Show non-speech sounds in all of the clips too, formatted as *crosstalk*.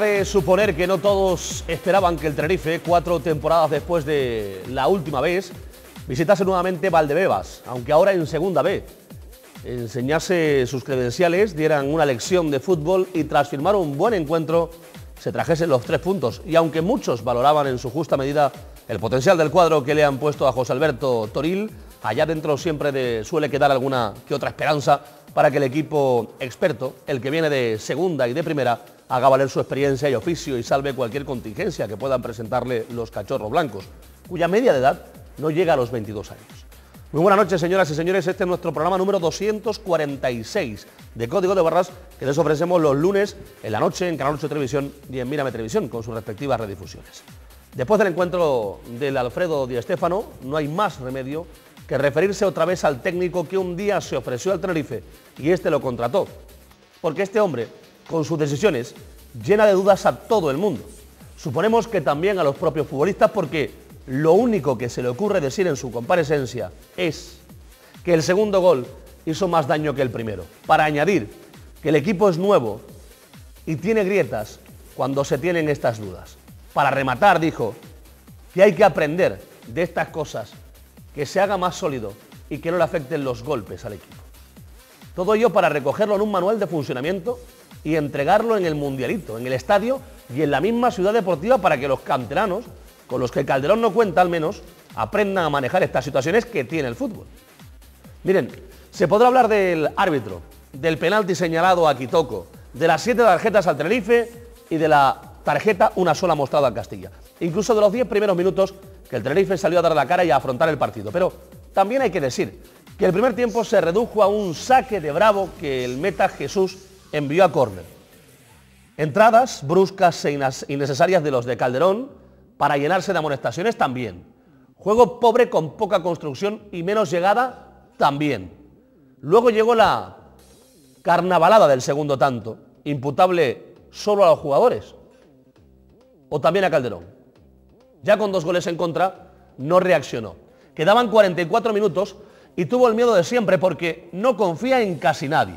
de suponer que no todos esperaban que el Tenerife, cuatro temporadas después de la última vez, visitase nuevamente Valdebebas, aunque ahora en segunda B. Enseñase sus credenciales, dieran una lección de fútbol y tras firmar un buen encuentro se trajesen los tres puntos. Y aunque muchos valoraban en su justa medida el potencial del cuadro que le han puesto a José Alberto Toril, allá dentro siempre suele quedar alguna que otra esperanza para que el equipo experto, el que viene de segunda y de primera, haga valer su experiencia y oficio y salve cualquier contingencia que puedan presentarle los cachorros blancos, cuya media de edad no llega a los 22 años. Muy buenas noches, señoras y señores. Este es nuestro programa número 246 de Código de Barras que les ofrecemos los lunes en la noche en Canal 8 Televisión y en Mírame Televisión con sus respectivas redifusiones. Después del encuentro del Alfredo Di no hay más remedio que referirse otra vez al técnico que un día se ofreció al Tenerife y este lo contrató. Porque este hombre con sus decisiones, llena de dudas a todo el mundo. Suponemos que también a los propios futbolistas porque lo único que se le ocurre decir en su comparecencia es que el segundo gol hizo más daño que el primero. Para añadir que el equipo es nuevo y tiene grietas cuando se tienen estas dudas. Para rematar, dijo, que hay que aprender de estas cosas, que se haga más sólido y que no le afecten los golpes al equipo. Todo ello para recogerlo en un manual de funcionamiento y entregarlo en el Mundialito, en el estadio y en la misma ciudad deportiva para que los canteranos, con los que Calderón no cuenta al menos, aprendan a manejar estas situaciones que tiene el fútbol. Miren, se podrá hablar del árbitro, del penalti señalado a Quitoco, de las siete tarjetas al Tenerife y de la tarjeta una sola mostrada a Castilla. Incluso de los 10 primeros minutos que el Tenerife salió a dar la cara y a afrontar el partido. Pero también hay que decir que el primer tiempo se redujo a un saque de Bravo que el meta Jesús envió a córner. Entradas bruscas e innecesarias de los de Calderón para llenarse de amonestaciones también. Juego pobre con poca construcción y menos llegada también. Luego llegó la carnavalada del segundo tanto, imputable solo a los jugadores o también a Calderón. Ya con dos goles en contra, no reaccionó. Quedaban 44 minutos y tuvo el miedo de siempre porque no confía en casi nadie.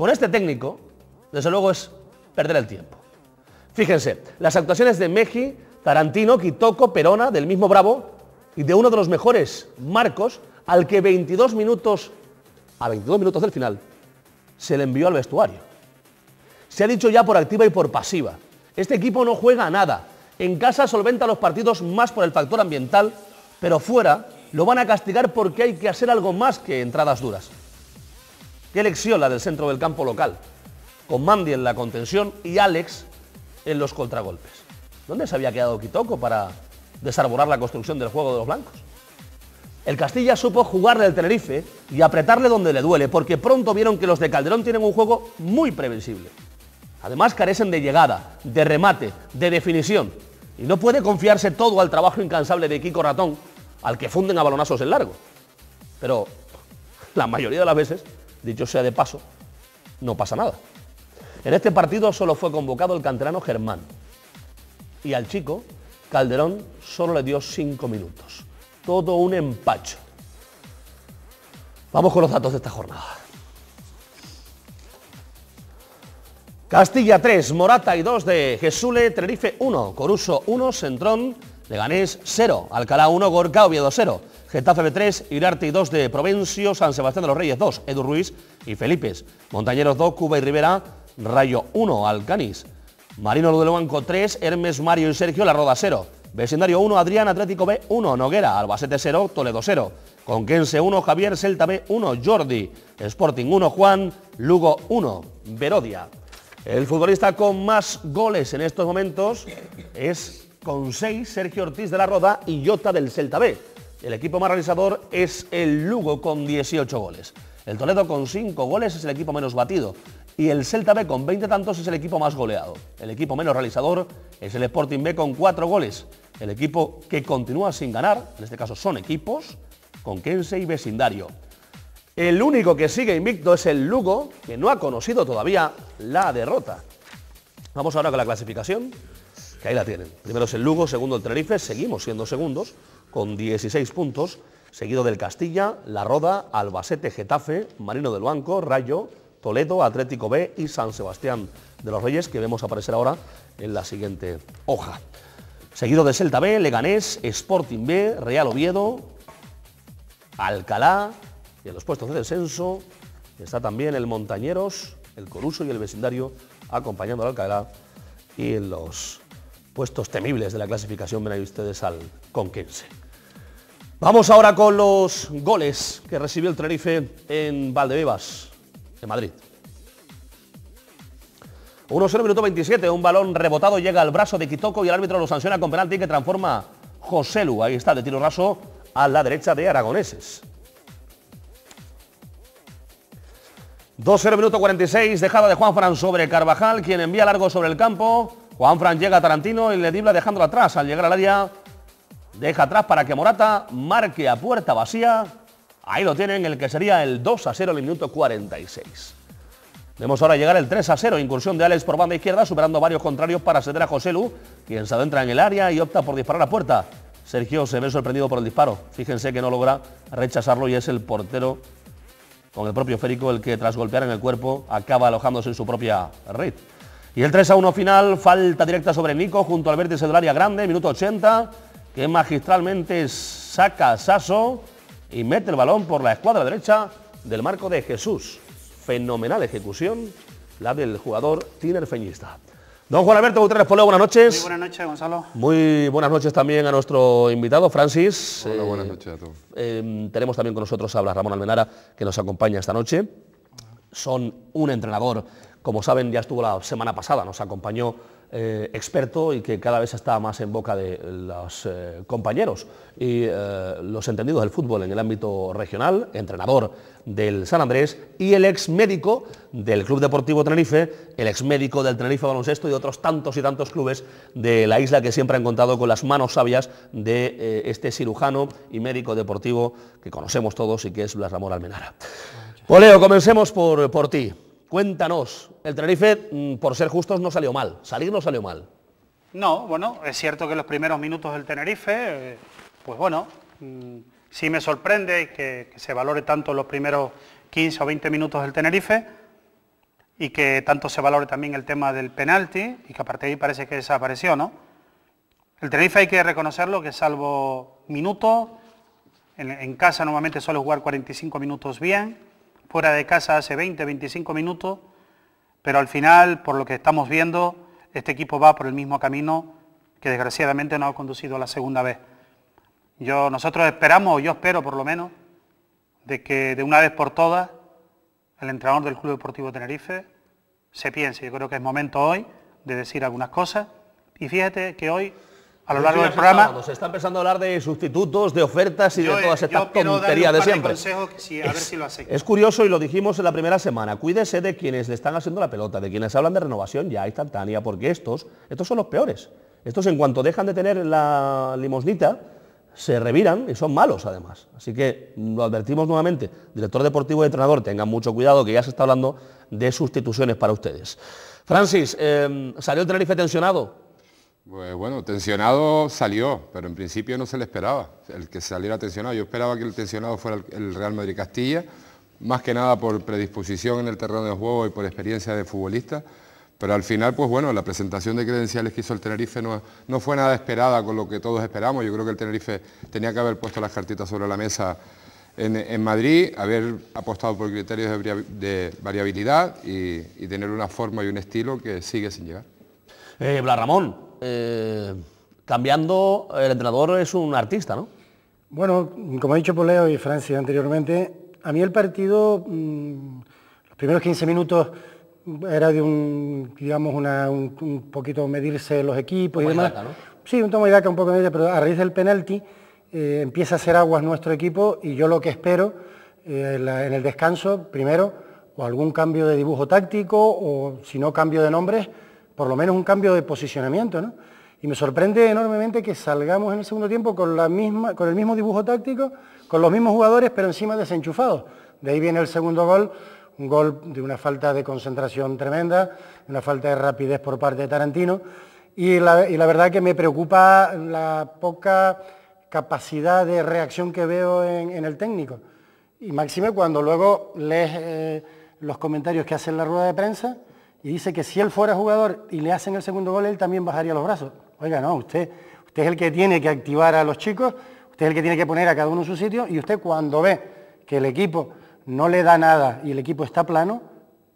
Con este técnico, desde luego es perder el tiempo. Fíjense, las actuaciones de Meji, Tarantino, Quitoco, Perona, del mismo Bravo y de uno de los mejores, Marcos, al que 22 minutos, a 22 minutos del final, se le envió al vestuario. Se ha dicho ya por activa y por pasiva. Este equipo no juega nada. En casa solventa los partidos más por el factor ambiental, pero fuera lo van a castigar porque hay que hacer algo más que entradas duras. Qué elección la del centro del campo local, con Mandy en la contención y Alex en los contragolpes. ¿Dónde se había quedado Kitoko para desarbolar la construcción del juego de los blancos? El Castilla supo jugarle al Tenerife y apretarle donde le duele, porque pronto vieron que los de Calderón tienen un juego muy previsible. Además carecen de llegada, de remate, de definición. Y no puede confiarse todo al trabajo incansable de Kiko Ratón, al que funden a balonazos en largo. Pero la mayoría de las veces Dicho sea de paso, no pasa nada. En este partido solo fue convocado el canterano Germán. Y al chico, Calderón solo le dio cinco minutos. Todo un empacho. Vamos con los datos de esta jornada. Castilla 3, Morata y 2 de Jesule, Tenerife 1, Coruso 1, Centrón, Leganés 0, Alcalá 1, Gorca, Oviedo 0. Getafe B3, Irarte 2 de Provencio, San Sebastián de los Reyes 2, Edu Ruiz y Felipe, Montañeros 2, Cuba y Rivera, Rayo 1, Alcanis, Marino Banco 3, Hermes, Mario y Sergio, La Roda 0, Vecindario 1, Adrián, Atlético B 1, Noguera, Albacete 0, Toledo 0, Conquense 1, Javier, Celta B 1, Jordi, Sporting 1, Juan, Lugo 1, Verodia. El futbolista con más goles en estos momentos es con 6 Sergio Ortiz de la Roda y Jota del Celta B. El equipo más realizador es el Lugo con 18 goles. El Toledo con 5 goles es el equipo menos batido. Y el Celta B con 20 tantos es el equipo más goleado. El equipo menos realizador es el Sporting B con 4 goles. El equipo que continúa sin ganar, en este caso son equipos, con Kense y vecindario. El único que sigue invicto es el Lugo, que no ha conocido todavía la derrota. Vamos ahora con la clasificación, que ahí la tienen. Primero es el Lugo, segundo el Tenerife, seguimos siendo segundos con 16 puntos, seguido del Castilla, La Roda, Albacete, Getafe, Marino del Banco, Rayo, Toledo, Atlético B y San Sebastián de los Reyes, que vemos aparecer ahora en la siguiente hoja. Seguido de Celta B, Leganés, Sporting B, Real Oviedo, Alcalá, y en los puestos de descenso está también el Montañeros, el Coruso y el vecindario acompañando al Alcalá y en los puestos temibles de la clasificación, ven ahí ustedes al Conquense... Vamos ahora con los goles que recibió el Tenerife en Valdebebas, en Madrid. 1-0 minuto 27, un balón rebotado llega al brazo de Quitoco y el árbitro lo sanciona con penalti que transforma Joselu. Ahí está, de tiro raso a la derecha de Aragoneses. 2-0 minuto 46, dejada de Juan Fran sobre Carvajal, quien envía largo sobre el campo. Juan Fran llega a Tarantino y le dibla dejándolo atrás. Al llegar al área, deja atrás para que Morata marque a puerta vacía. Ahí lo tienen, el que sería el 2 a 0 en el minuto 46. Vemos ahora llegar el 3 a 0, incursión de Alex por banda izquierda, superando varios contrarios para ceder a Lu, quien se adentra en el área y opta por disparar a puerta. Sergio se ve sorprendido por el disparo. Fíjense que no logra rechazarlo y es el portero con el propio Férico el que tras golpear en el cuerpo acaba alojándose en su propia red. Y el 3 a 1 final, falta directa sobre Nico junto al verde del área grande, minuto 80, que magistralmente saca Saso y mete el balón por la escuadra derecha del marco de Jesús. Fenomenal ejecución la del jugador tinerfeñista. Feñista. Don Juan Alberto Gutiérrez Poleo, buenas noches. Muy buenas noches, Gonzalo. Muy buenas noches también a nuestro invitado, Francis. Eh, buenas noches a todos. Em, tenemos también con nosotros a Ramón Almenara, que nos acompaña esta noche. Son un entrenador como saben, ya estuvo la semana pasada, nos acompañó eh, experto y que cada vez está más en boca de los eh, compañeros y eh, los entendidos del fútbol en el ámbito regional, entrenador del San Andrés y el ex médico del Club Deportivo Tenerife, el ex médico del Tenerife Baloncesto y otros tantos y tantos clubes de la isla que siempre han contado con las manos sabias de este cirujano y médico deportivo que conocemos todos y que es Blas Ramón Almenara. Poleo pues, comencemos por, por ti. Cuéntanos, el Tenerife, mm, por ser justos, no salió mal. Salir no salió mal. No, bueno, es cierto que los primeros minutos del Tenerife, eh, pues bueno, mm, sí me sorprende que, se valore tanto los primeros 15 o 20 minutos del Tenerife y que tanto se valore también el tema del penalti y que aparte de ahí parece que desapareció, ¿no? El Tenerife hay que reconocerlo que salvo minutos, en casa normalmente suele jugar 45 minutos bien, fuera de casa hace 20, 25 minutos, pero al final, por lo que estamos viendo, este equipo va por el mismo camino que desgraciadamente nos ha conducido la segunda vez. Yo, nosotros esperamos, o yo espero por lo menos, de que de una vez por todas el entrenador del Club Deportivo Tenerife se piense. Yo creo que es momento hoy de decir algunas cosas. Y fíjate que hoy a lo largo del programa. se está empezando a hablar de sustitutos, de ofertas y de todas estas tonterías de siempre. es, curioso y lo dijimos en la primera semana. Cuídese de quienes le están haciendo la pelota, de quienes hablan de renovación ya instantánea, porque estos, estos son los peores. Estos en cuanto dejan de tener la limosnita, se reviran y son malos además. Así que lo advertimos nuevamente, director deportivo y entrenador, tengan mucho cuidado que ya se está hablando de sustituciones para ustedes. Francis, em, salió el Tenerife tensionado, eh, bueno, tensionado salió, pero en principio no se le esperaba el que saliera tensionado. Yo esperaba que el tensionado fuera el Real Madrid Castilla, más que nada por predisposición en el terreno de juego y por experiencia de futbolista. Pero al final, pues bueno, la presentación de credenciales que hizo el Tenerife no, fue nada esperada con lo que todos esperamos. Yo creo que el Tenerife tenía que haber puesto las cartitas sobre la mesa en, Madrid, haber apostado por criterios de, variabilidad y, tener una forma y un estilo que sigue sin llegar. Eh, Ramón, eh, cambiando, el entrenador es un artista, ¿no? Bueno, como ha dicho Poleo pues y Francis anteriormente, a mí el partido, mm, los primeros 15 minutos era de un, digamos, un, poquito medirse los equipos y demás. ¿no? Sí, un tomo de daca un poco medirse, pero a raíz del penalti eh, empieza a hacer aguas nuestro equipo y yo lo que espero eh, en el descanso, primero, o algún cambio de dibujo táctico o si no cambio de nombres, por lo menos un cambio de posicionamiento. Y me sorprende enormemente que salgamos en el segundo tiempo con, la misma, con el mismo dibujo táctico, con los mismos jugadores, pero encima desenchufados. De ahí viene el segundo gol, un gol de una falta de concentración tremenda, una falta de rapidez por parte de Tarantino. Y la, verdad que me preocupa la poca capacidad de reacción que veo en, el técnico. Y máxime cuando luego lees eh, los comentarios que hace en la rueda de prensa, y dice que si él fuera jugador y le hacen el segundo gol, él también bajaría los brazos. Oiga, no, usted, usted es el que tiene que activar a los chicos, usted es el que tiene que poner a cada uno en su sitio y usted cuando ve que el equipo no le da nada y el equipo está plano,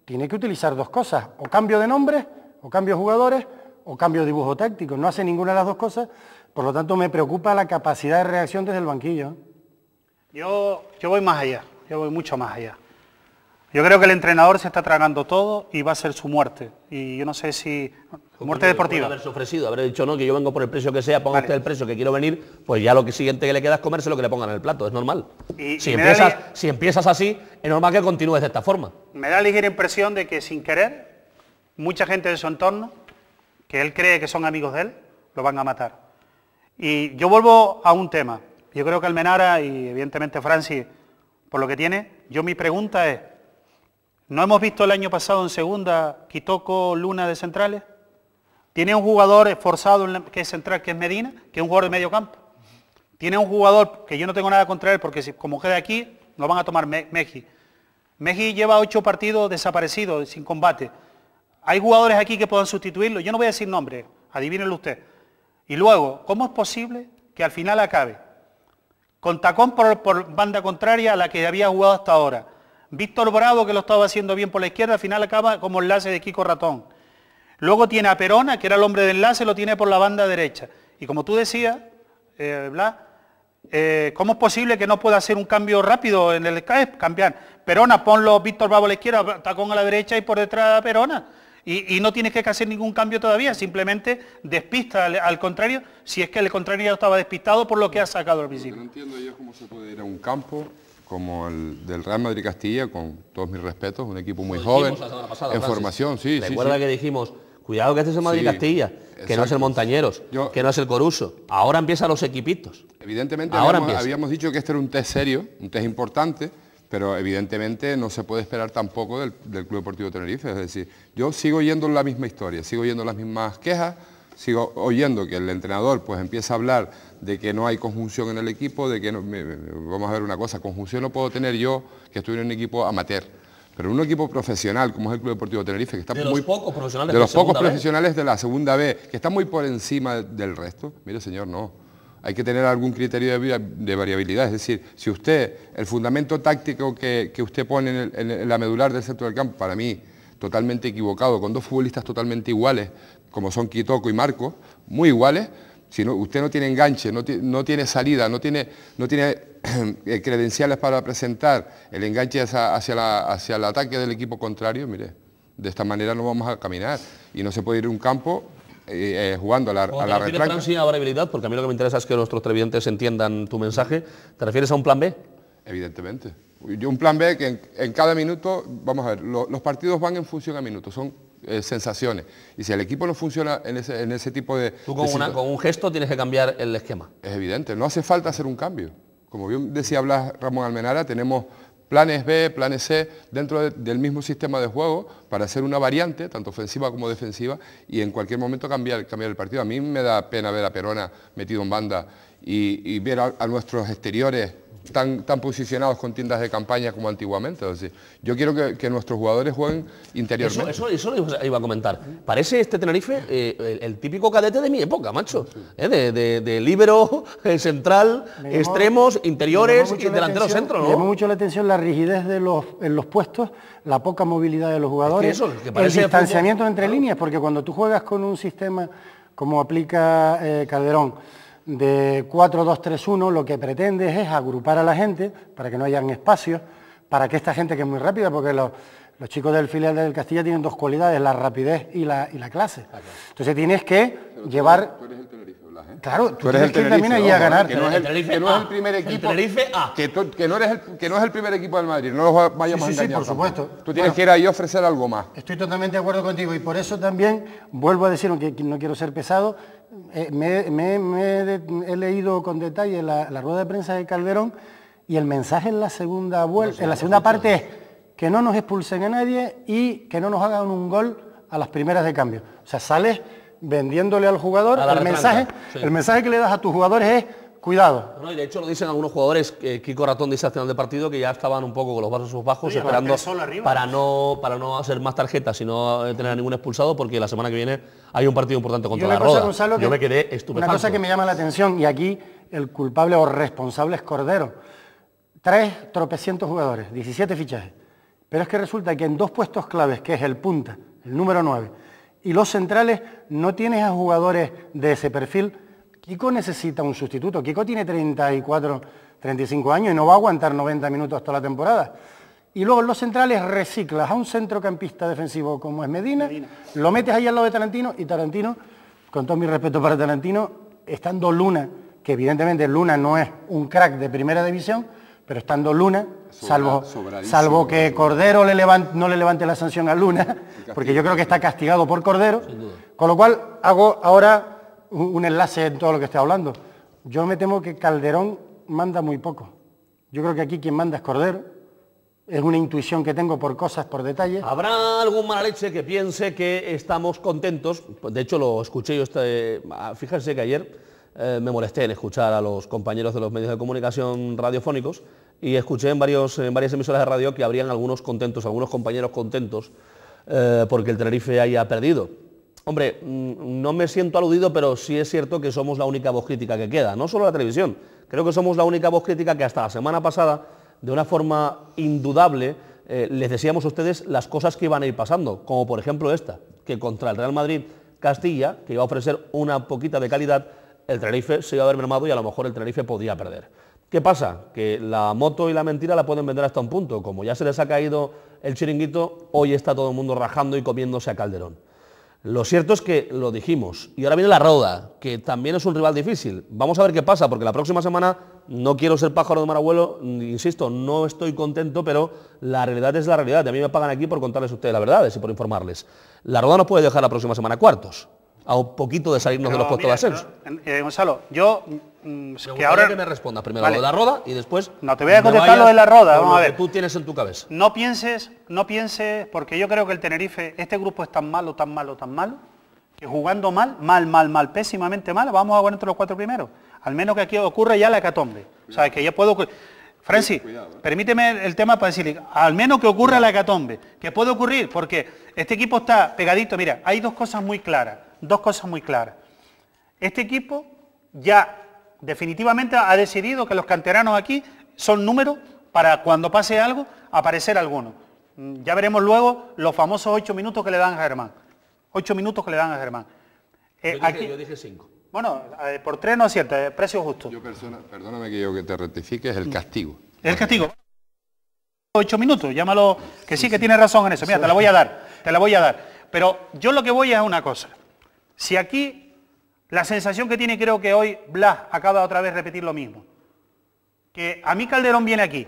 tiene que utilizar dos cosas, o cambio de nombre, o cambio de jugadores, o cambio de dibujo táctico. No hace ninguna de las dos cosas, por lo tanto me preocupa la capacidad de reacción desde el banquillo. Yo, yo voy más allá, yo voy mucho más allá. Yo creo que el entrenador se está tragando todo y va a ser su muerte. Y yo no sé si... Muerte deportiva. haberse ofrecido, haber dicho, no, que yo vengo por el precio que sea, ponga el precio que quiero venir, pues ya lo que siguiente que le queda es comerse lo que le pongan en el plato, es normal. Y, si, empiezas, si empiezas así, es normal que continúes de esta forma. Me da la ligera impresión de que sin querer, mucha gente de su entorno, que él cree que son amigos de él, lo van a matar. Y yo vuelvo a un tema. Yo creo que Almenara y evidentemente Francis, por lo que tiene, yo mi pregunta es, ¿No hemos visto el año pasado en segunda Quitoco Luna de centrales? Tiene un jugador esforzado que es central, que es Medina, que es un jugador de medio campo. Tiene un jugador que yo no tengo nada contra él porque como queda aquí, lo van a tomar Meji. Meji lleva ocho partidos desaparecidos, sin combate. Hay jugadores aquí que puedan sustituirlo. Yo no voy a decir nombre, adivínenlo usted. Y luego, ¿cómo es posible que al final acabe? Con tacón por banda contraria a la que había jugado hasta ahora Víctor Bravo, que lo estaba haciendo bien por la izquierda, al final acaba como enlace de Kiko Ratón. Luego tiene a Perona, que era el hombre de enlace, lo tiene por la banda derecha. Y como tú decías, eh, eh, ¿cómo es posible que no pueda hacer un cambio rápido en el eh, Cambiar. Perona, ponlo Víctor Bravo a la izquierda, tacón a la derecha y por detrás a Perona. Y, no tienes que hacer ningún cambio todavía, simplemente despista al, contrario, si es que el contrario ya estaba despistado por lo que ha sacado al principio. no entiendo yo cómo se puede ir a un campo como el del Real Madrid Castilla, con todos mis respetos, un equipo muy joven, en formación, sí, Recuerda que dijimos, cuidado que este es el Madrid Castilla, que no es el Montañeros, que no es el Coruso. Ahora empiezan los equipitos. Evidentemente habíamos, dicho que este era un test serio, un test importante, pero evidentemente no se puede esperar tampoco del, del Club Deportivo Tenerife. Es decir, yo sigo yendo la misma historia, sigo yendo las mismas quejas, sigo oyendo que el entrenador pues empieza a hablar de que no hay conjunción en el equipo, de que no, vamos a ver una cosa, conjunción no puedo tener yo que estoy en un equipo amateur. Pero en un equipo profesional como es el Club Deportivo Tenerife, que está muy los de los pocos profesionales de la segunda B, que está muy por encima del resto, mire señor, no. Hay que tener algún criterio de, variabilidad, es decir, si usted, el fundamento táctico que, usted pone en la medular del centro del campo, para mí, totalmente equivocado, con dos futbolistas totalmente iguales, como son Quitoco y Marco, muy iguales, si no, usted no tiene enganche, no, tiene salida, no tiene, no tiene *clears throat* eh, credenciales para presentar el enganche hacia, el ataque del equipo contrario, mire, de esta manera no vamos a caminar y no se puede ir un campo eh, eh, jugando a la, a la te porque a mí lo que me interesa es que nuestros televidentes entiendan tu mensaje, ¿te refieres a un plan B? Evidentemente un plan B que en, cada minuto, vamos a ver, los partidos van en función a minutos, son eh, sensaciones. Y si el equipo no funciona en ese, tipo de... Tú con, un gesto tienes que cambiar el esquema. Es evidente, no hace falta hacer un cambio. Como bien decía Blas Ramón Almenara, tenemos planes B, planes C dentro del mismo sistema de juego para hacer una variante, tanto ofensiva como defensiva, y en cualquier momento cambiar, cambiar el partido. A mí me da pena ver a Perona metido en banda y, ver a nuestros exteriores tan, posicionados con tiendas de campaña como antiguamente. yo quiero que, nuestros jugadores jueguen interiormente. Eso, eso, iba a comentar. Parece este Tenerife eh, el, típico cadete de mi época, macho. Eh, de, de, libero, *laughs* eh, central, extremos, interiores y delantero centro. Me llamó mucho la atención la rigidez de los, en los puestos, la poca movilidad de los jugadores, el distanciamiento entre líneas, porque cuando tú juegas con un sistema como aplica Calderón, de 4-2-3-1 lo que pretendes es agrupar a la gente para que no hayan espacios, para que esta gente que es muy rápida, porque los, chicos del filial del Castilla tienen dos cualidades, la rapidez y la, y la clase. Entonces tienes que llevar... Claro, tú, eres el que termina y a ganar. Que no, es el, primer equipo. Que, no es el primer equipo del Madrid, no los vayamos a engañar. Sí, por supuesto. Tú tienes que ir ahí a ofrecer algo más. Estoy totalmente de acuerdo contigo y por eso también vuelvo a decir, aunque no quiero ser pesado, eh, me, he leído con detalle la, rueda de prensa de Calderón y el mensaje en la segunda vuelta, en la segunda parte es que no nos expulsen a nadie y que no nos hagan un gol a las primeras de cambio. O sea, sales vendiéndole al jugador. El mensaje, el mensaje que le das a tus jugadores es cuidado. No, y de hecho lo dicen algunos jugadores, Kiko Ratón dice al final del partido que ya estaban un poco con los brazos bajos esperando para no, para no hacer más tarjetas y no eh, tener a ningún expulsado porque la semana que viene hay un partido importante contra la Roda. Yo me quedé estupendo Una cosa que me llama la atención y aquí el culpable o responsable es Cordero. Tres tropecientos jugadores, 17 fichajes. Pero es que resulta que en dos puestos claves, que es el punta, el número 9, y los centrales no tienes a jugadores de ese perfil. Kiko necesita un sustituto. Kiko tiene 34, 35 años y no va a aguantar 90 minutos toda la temporada. Y luego los centrales reciclas a un centrocampista defensivo como es Medina, lo metes ahí al lado de Tarantino y Tarantino, con todo mi respeto para Tarantino, estando Luna, que evidentemente Luna no es un crack de primera división, pero estando Luna, salvo, salvo que Cordero no le levante la sanción a Luna, porque yo creo que está castigado por Cordero, con lo cual hago ahora un enlace en todo lo que está hablando. Yo me temo que Calderón manda muy poco. Yo creo que aquí quien manda es Cordero. Es una intuición que tengo por cosas, por detalles. ¿Habrá algún mala leche que piense que estamos contentos? Pues, de hecho, lo escuché yo, este, ah, fíjense que ayer eh, me molesté en escuchar a los compañeros de los medios de comunicación radiofónicos y escuché en, varios, en varias emisoras de radio que habrían algunos contentos, algunos compañeros contentos, eh, porque el Tenerife haya perdido. Hombre, mm, no me siento aludido, pero sí es cierto que somos la única voz crítica que queda, no solo la televisión, creo que somos la única voz crítica que hasta la semana pasada, de una forma indudable, eh, les decíamos a ustedes las cosas que iban a ir pasando, como por ejemplo esta, que contra el Real Madrid Castilla, que iba a ofrecer una poquita de calidad, el Tenerife se iba a haber mermado y a lo mejor el Tenerife podía perder. ¿Qué pasa? Que la moto y la mentira la pueden vender hasta un punto. Como ya se les ha caído el chiringuito, hoy está todo el mundo rajando y comiéndose a Calderón. Lo cierto es que lo dijimos. Y ahora viene la Roda, que también es un rival difícil. Vamos a ver qué pasa, porque la próxima semana no quiero ser pájaro de marabuelo, insisto, no estoy contento, pero la realidad es la realidad. A mí me pagan aquí por contarles a ustedes las verdades y por informarles. La Roda no puede dejar la próxima semana cuartos a un poquito de salirnos de los puestos de ascenso. Eh, Gonzalo, yo mm, que ahora que me respondas primero lo de la roda y después No te voy a contestar lo de la roda, vamos a ver. Que tú tienes en tu cabeza. No pienses, no pienses porque yo creo que el Tenerife este grupo es tan malo, tan malo, tan malo que jugando mal, mal, mal, mal, pésimamente mal, vamos a poner entre los cuatro primeros. Al menos que aquí ocurra ya la hecatombe. O sea, que ya puedo Francis, eh. permíteme el tema para decirle, al menos que ocurra la hecatombe, que puede ocurrir, porque este equipo está pegadito, mira, hay dos cosas muy claras dos cosas muy claras. Este equipo ya definitivamente ha decidido que los canteranos aquí son números para cuando pase algo aparecer alguno. Ya veremos luego los famosos ocho minutos que le dan a Germán. Ocho minutos que le dan a Germán. Eh, yo, dije, cinco. Bueno, eh, por tres no es cierto... Eh, precio justo. Yo perdóname que yo que te rectifique, es el castigo. El castigo. Ocho minutos, llámalo, que sí, que tiene razón en eso. Mira, te la voy a dar, te la voy a dar. Pero yo lo que voy es una cosa. Si aquí la sensación que tiene creo que hoy Blas acaba otra vez repetir lo mismo. Que a mí Calderón viene aquí.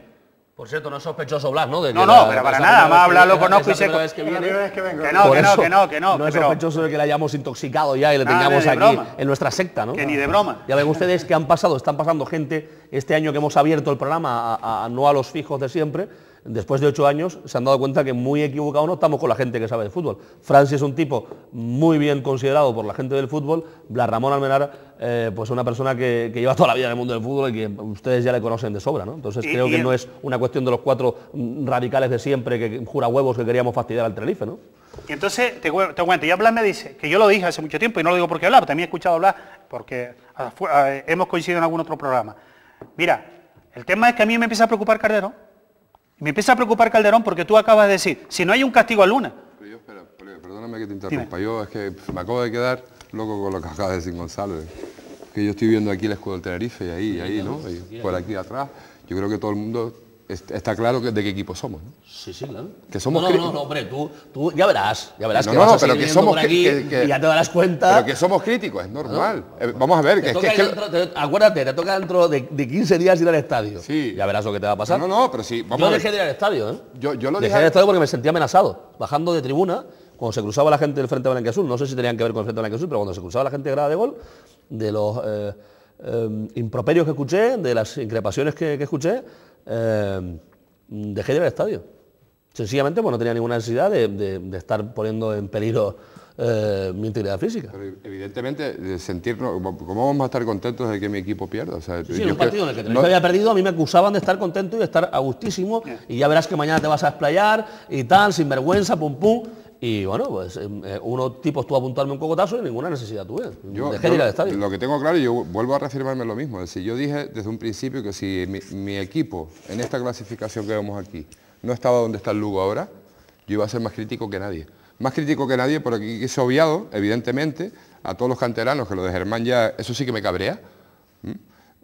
Por cierto, no es sospechoso Blas, ¿no? no, no, pero para nada, más Blas lo conozco y sé... Vez que, viene. que, que, no, que no, que no, que no. No es sospechoso de que le hayamos intoxicado ya y le ah, tengamos aquí en nuestra secta, ¿no? Que ni de broma. Ya ven ustedes que han pasado, están pasando gente este año que hemos abierto el programa, a, no a los fijos de siempre, después de ocho años se han dado cuenta que muy equivocado no estamos con la gente que sabe de fútbol. Francis es un tipo muy bien considerado por la gente del fútbol, Blas Ramón Almenar, eh, pues una persona que, lleva toda la vida en el mundo del fútbol y que ustedes ya le conocen de sobra, ¿no? Entonces creo que no es una cuestión de los cuatro radicales de siempre que jura huevos que queríamos fastidiar al Tenerife, ¿no? Y entonces, te, cuento, ...ya Blas me dice, que yo lo dije hace mucho tiempo, y no lo digo porque hablar también he escuchado hablar, porque ah, ah, hemos coincidido en algún otro programa. Mira, el tema es que a mí me empieza a preocupar Cardero, me empieza a preocupar Calderón porque tú acabas de decir, si no hay un castigo a Luna. perdóname que te interrumpa. Yo es que me acabo de quedar loco con lo que acabas de decir, González... Que yo estoy viendo aquí el escudo del Tenerife, y ahí, ahí, ¿no? por aquí atrás. Yo creo que todo el mundo está claro que, de qué equipo somos, ¿no? Sí, sí, claro. Que somos no, no, no, no, hombre, tú, tú ya verás, ya verás que no, pero que somos por aquí que, y ya te darás cuenta. Pero que somos críticos, es normal. Eh, vamos a ver, es que, acuérdate, te toca dentro de, 15 días ir al estadio. Sí. Ya verás lo que te va a pasar. No, no, pero sí, vamos Yo dejé de ir al estadio, ¿eh? Yo, yo lo dejé Dejé ir al estadio porque me sentía amenazado, bajando de tribuna cuando se cruzaba la gente del Frente Azul no sé si tenían que ver con el Frente Azul pero cuando se cruzaba la gente de grada de gol, de los eh, eh, improperios que escuché, de las increpaciones que escuché, eh, dejé de ver estadio. Sencillamente, pues no tenía ninguna necesidad de, estar poniendo en peligro eh, mi integridad física. evidentemente, de sentirnos, ¿cómo vamos a estar contentos de que mi equipo pierda? sí, un partido en el que no... había perdido, a mí me acusaban de estar contento y de estar a gustísimo, y ya verás que mañana te vas a explayar y tal, sin vergüenza, pum pum. Y bueno, pues em, eh, uno tipo tipos tú apuntarme un cocotazo y ninguna necesidad tuve. Yo, Lo que tengo claro, y yo vuelvo a reafirmarme lo mismo. Es decir, yo dije desde un principio que si mi, equipo, en esta clasificación que vemos aquí, no estaba donde está el Lugo ahora, yo iba a ser más crítico que nadie. Más crítico que nadie, porque aquí se obviado, evidentemente, a todos los canteranos, que lo de Germán ya, eso sí que me cabrea.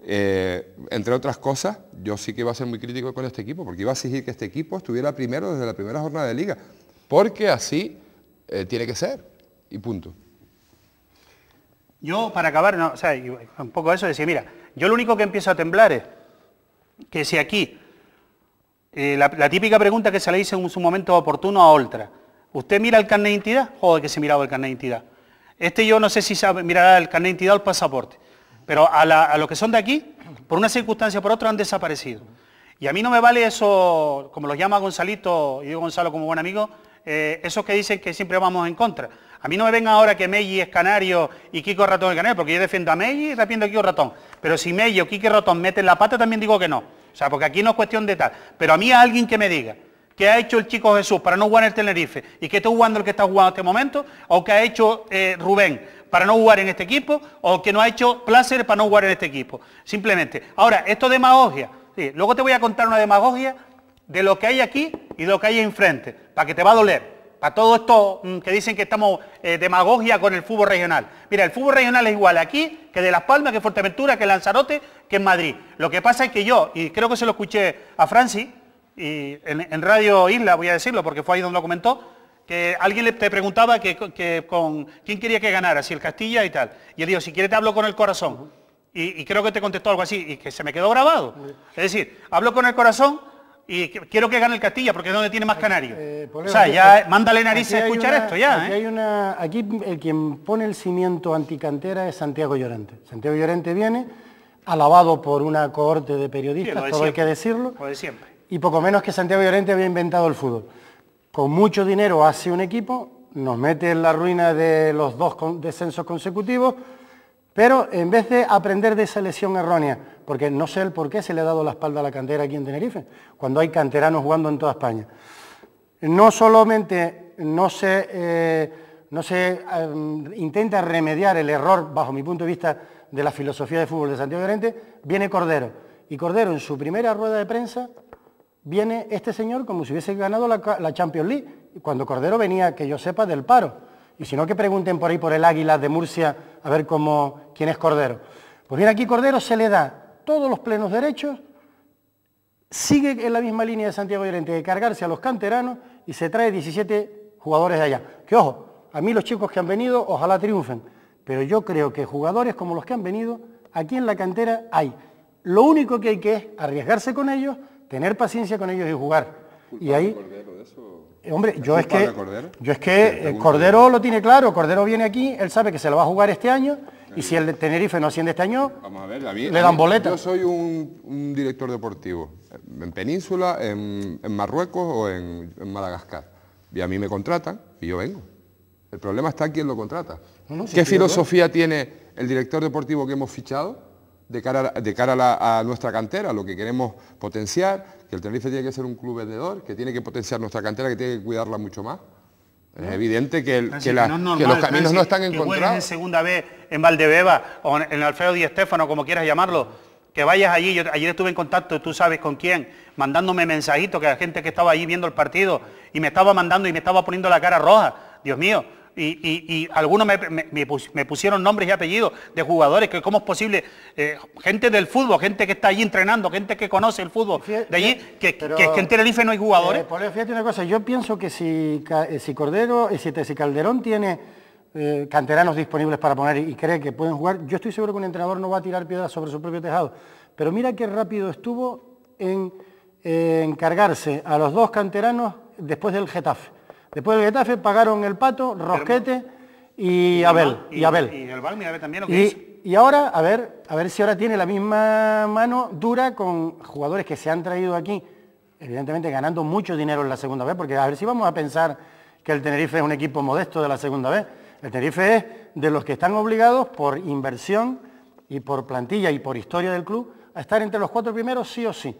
Eh, entre otras cosas, yo sí que iba a ser muy crítico con este equipo, porque iba a exigir que este equipo estuviera primero desde la primera jornada de liga porque así eh, tiene que ser, y punto. Yo, para acabar, un poco eso, decir, mira, yo lo único que empiezo a temblar es que si aquí, eh, la, típica pregunta que se le dice en su momento oportuno a otra, ¿usted mira el carnet de identidad? Joder, que se miraba el carnet de identidad. Este yo no sé si sabe, mirará el carnet de identidad o el pasaporte, pero a, los que son de aquí, por una circunstancia o por otra, han desaparecido. Y a mí no me vale eso, como los llama Gonzalito, y yo Gonzalo como buen amigo, eh, esos que dicen que siempre vamos en contra. A mí no me venga ahora que Meiji es canario y Kiko Ratón es canario, porque yo defiendo a Meiji y defiendo a Kiko Ratón. Pero si Meiji o Kiko Ratón meten la pata, también digo que no. O sea, porque aquí no es cuestión de tal. Pero a mí alguien que me diga que ha hecho el chico Jesús para no jugar en el Tenerife y que está jugando el que está jugando en este momento, o que ha hecho eh, Rubén para no jugar en este equipo, o que no ha hecho Placer para no jugar en este equipo. Simplemente. Ahora, esto demagogia. luego te voy a contar una demagogia de lo que hay aquí y de lo que hay enfrente para que te va a doler. Para todo esto mm, que dicen que estamos eh, demagogia con el fútbol regional. Mira, el fútbol regional es igual aquí que de Las Palmas, que Fuerteventura, que Lanzarote, que en Madrid. Lo que pasa es que yo, y creo que se lo escuché a Francis, y en, Radio Isla voy a decirlo porque fue ahí donde lo comentó, que alguien le te preguntaba que, con quién quería que ganara, si el Castilla y tal. Y él dijo, si quiere te hablo con el corazón. y, creo que te contestó algo así, y que se me quedó grabado. Es decir, hablo con el corazón y quiero que gane el Castilla porque es donde tiene más canarios. Eh, o sea, ya mándale narices a escuchar esto ya. Aquí, ¿eh? hay una, aquí el quien pone el cimiento anticantera es Santiago Llorente. Santiago Llorente viene, alabado por una cohorte de periodistas, todo hay que decirlo. siempre. Y poco menos que Santiago Llorente había inventado el fútbol. Con mucho dinero hace un equipo, nos mete en la ruina de los dos descensos consecutivos, pero en vez de aprender de esa lesión errónea, porque no sé el por qué se le ha dado la espalda a la cantera aquí en Tenerife, cuando hay canteranos jugando en toda España. No solamente no se, eh, no se eh, intenta remediar el error, bajo mi punto de vista, de la filosofía de fútbol de Santiago Llorente, viene Cordero. Y Cordero, en su primera rueda de prensa, viene este señor como si hubiese ganado la, Champions League, cuando Cordero venía, que yo sepa, del paro. Y si no, que pregunten por ahí por el Águila de Murcia, a ver cómo, quién es Cordero. Pues bien, aquí Cordero se le da todos los plenos derechos, sigue en la misma línea de Santiago Llorente, de cargarse a los canteranos y se trae 17 jugadores de allá. Que ojo, a mí los chicos que han venido, ojalá triunfen, pero yo creo que jugadores como los que han venido, aquí en la cantera hay. Lo único que hay que es arriesgarse con ellos, tener paciencia con ellos y jugar. Y ahí, hombre, yo es, que, yo es, que, yo es que Cordero lo tiene claro, Cordero viene aquí, él sabe que se lo va a jugar este año y si el Tenerife no asciende este año, le dan boleta. Yo soy un, director deportivo en Península, en, Marruecos o en, Madagascar. Y a mí me contratan y yo vengo. El problema está en quién lo contrata. ¿Qué filosofía tiene el director deportivo que hemos fichado de cara, a, nuestra cantera, lo que queremos potenciar? Que el Tenerife tiene que ser un club vendedor, que tiene que potenciar nuestra cantera, que tiene que cuidarla mucho más. Es evidente que, los caminos no están encontrados. en segunda vez en Valdebeba o en Alfredo Di Estefano, como quieras llamarlo, que vayas allí. ayer estuve en contacto, tú sabes con quién, mandándome mensajitos que la gente que estaba allí viendo el partido y me estaba mandando y me estaba poniendo la cara roja. Dios mío, y, algunos me, pusieron nombres y apellidos de jugadores, que cómo es posible, eh, gente del fútbol, gente que está allí entrenando, gente que conoce el fútbol de allí, que, que, en Tenerife no hay jugadores. Eh, fíjate una cosa, yo pienso que si, eh, Cordero, si, Calderón tiene... canteranos disponibles para poner y cree que pueden jugar, yo estoy seguro que un entrenador no va a tirar piedras sobre su propio tejado. Pero mira qué rápido estuvo en encargarse a los dos canteranos después del Getafe. Después del Getafe pagaron el Pato, Rosquete y, Abel. Y, Abel. Y el también y, Y ahora, a ver, a ver si ahora tiene la misma mano dura con jugadores que se han traído aquí, evidentemente ganando mucho dinero en la segunda vez, porque a ver si vamos a pensar que el Tenerife es un equipo modesto de la segunda vez. El Tenerife es de los que están obligados por inversión y por plantilla y por historia del club a estar entre los cuatro primeros sí o sí.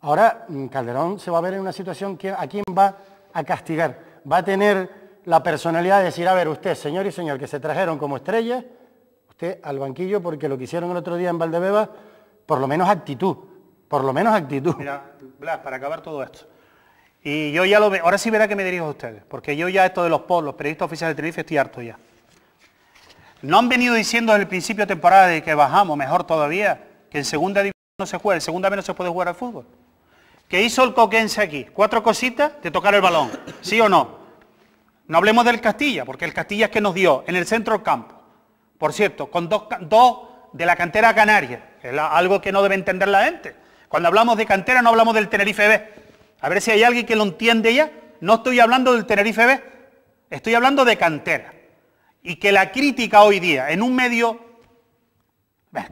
Ahora mm, Calderón se va a ver en una situación que a quién va a castigar va a tener la personalidad de decir, a ver, usted, señor y señor, que se trajeron como estrellas, usted al banquillo porque lo que hicieron el otro día en Valdebeba, por lo menos actitud, por lo menos actitud. Mira, Blas, para acabar todo esto. Y yo ya lo veo, ahora sí verá que me dirijo a ustedes, porque yo ya esto de los polos, los periodistas oficiales de Tenerife, estoy harto ya. No han venido diciendo desde el principio de temporada de que bajamos, mejor todavía, que en segunda división no se juega, en segunda menos se puede jugar al fútbol. ¿Qué hizo el coquense aquí? Cuatro cositas de tocar el balón. ¿Sí o no? No hablemos del Castilla, porque el Castilla es que nos dio en el centro del campo. Por cierto, con dos, de la cantera canaria. Es algo que no debe entender la gente. Cuando hablamos de cantera no hablamos del Tenerife B. A ver si hay alguien que lo entiende ya. No estoy hablando del Tenerife B. Estoy hablando de cantera. Y que la crítica hoy día en un medio,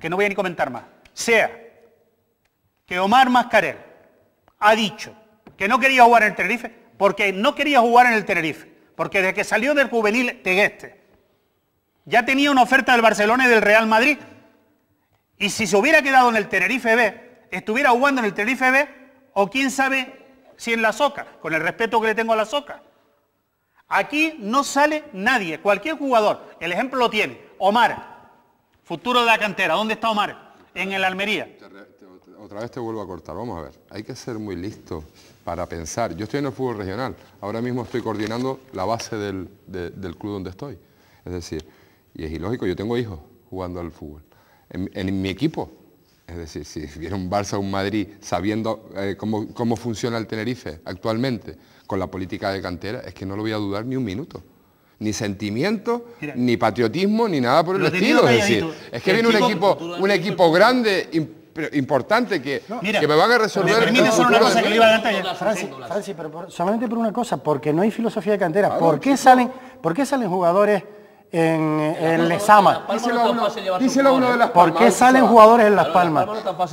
que no voy a ni comentar más, sea que Omar Mascarel ha dicho que no quería jugar en el Tenerife porque no quería jugar en el Tenerife. Porque desde que salió del juvenil Tegueste ya tenía una oferta del Barcelona y del Real Madrid. Y si se hubiera quedado en el Tenerife B, estuviera jugando en el Tenerife B o quién sabe si en la soca, con el respeto que le tengo a la soca. Aquí no sale nadie, cualquier jugador. El ejemplo lo tiene. Omar, futuro de la cantera. ¿Dónde está Omar? En el Almería otra vez te vuelvo a cortar. Vamos a ver, hay que ser muy listo para pensar. Yo estoy en el fútbol regional, ahora mismo estoy coordinando la base del, club donde estoy. Es decir, y es ilógico, yo tengo hijos jugando al fútbol. En, mi equipo, es decir, si vieron un Barça o un Madrid sabiendo eh, cómo, cómo funciona el Tenerife actualmente con la política de cantera, es que no lo voy a dudar ni un minuto ni sentimiento, ni patriotismo, ni nada por el estilo. Es decir, es que viene un equipo, un equipo grande, pero importante que, que me van a resolver. una cosa que le iba a pero solamente por una cosa, porque no hay filosofía de cantera. ¿Por, qué salen, ¿Por qué salen jugadores en, en Lezama? Díselo uno de ¿eh? ¿Por qué salen jugadores en Las Palmas?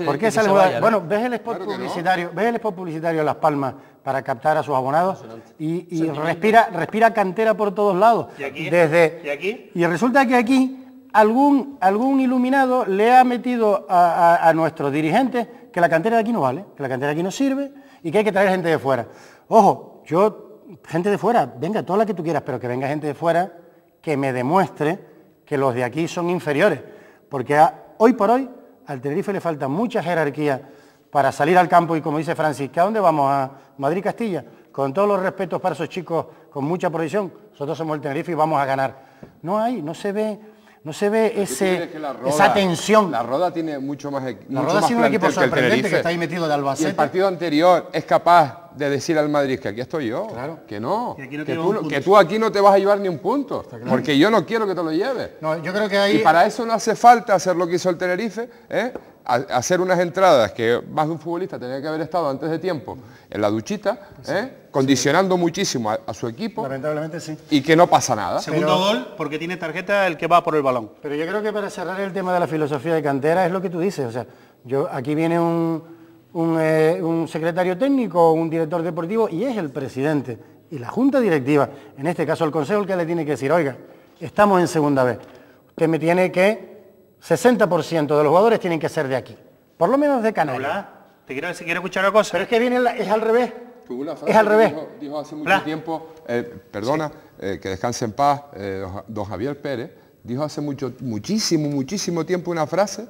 ¿Por qué salen ¿eh? Bueno, ves el spot publicitario, ves el spot publicitario Las Palmas para captar a sus abonados y, respira, respira cantera por todos lados. Desde, aquí? Y resulta que aquí algún, algún iluminado le ha metido a, nuestros dirigentes que la cantera de aquí no vale, que la cantera de aquí no sirve y que hay que traer gente de fuera. Ojo, yo, gente de fuera, venga, toda la que tú quieras, pero que venga gente de fuera que me demuestre que los de aquí son inferiores. Porque hoy por hoy al Tenerife le falta mucha jerarquía para salir al campo y como dice Francis, ¿a dónde vamos? ¿A Madrid-Castilla? Con todos los respetos para esos chicos, con mucha provisión, nosotros somos el Tenerife y vamos a ganar. No hay, no se ve no se ve esa tensión. La Roda tiene mucho más La mucho Roda tiene un equipo sorprendente que, está ahí metido de Albacete. el partido anterior es capaz de decir al Madrid que aquí estoy yo, que no, que, tú, aquí no te vas a llevar ni un punto, porque yo no quiero que te lo lleves. No, yo creo que ahí... Y para eso no hace falta hacer lo que hizo el Tenerife, ¿eh? hacer unas entradas que más de un futbolista tenía que haber estado antes de tiempo en la duchita, ¿eh? condicionando muchísimo a, su equipo. Lamentablemente sí. Y que no pasa nada. Segundo gol, porque tiene tarjeta el que va por el balón. Pero yo creo que para cerrar el tema de la filosofía de cantera es lo que tú dices. O sea, yo aquí viene un eh, un, secretario técnico un director deportivo y es el presidente y la junta directiva, en este caso el consejo, el que le tiene que decir, oiga, estamos en segunda vez, usted me tiene que, 60% de los jugadores tienen que ser de aquí, por lo menos de Canadá. Hola, te quiero, si quiero escuchar una cosa. Pero es que viene, es al revés. es al revés. Dijo, hace mucho tiempo, eh, perdona, eh, que descanse en paz, don Javier Pérez, dijo hace mucho, muchísimo, muchísimo tiempo una frase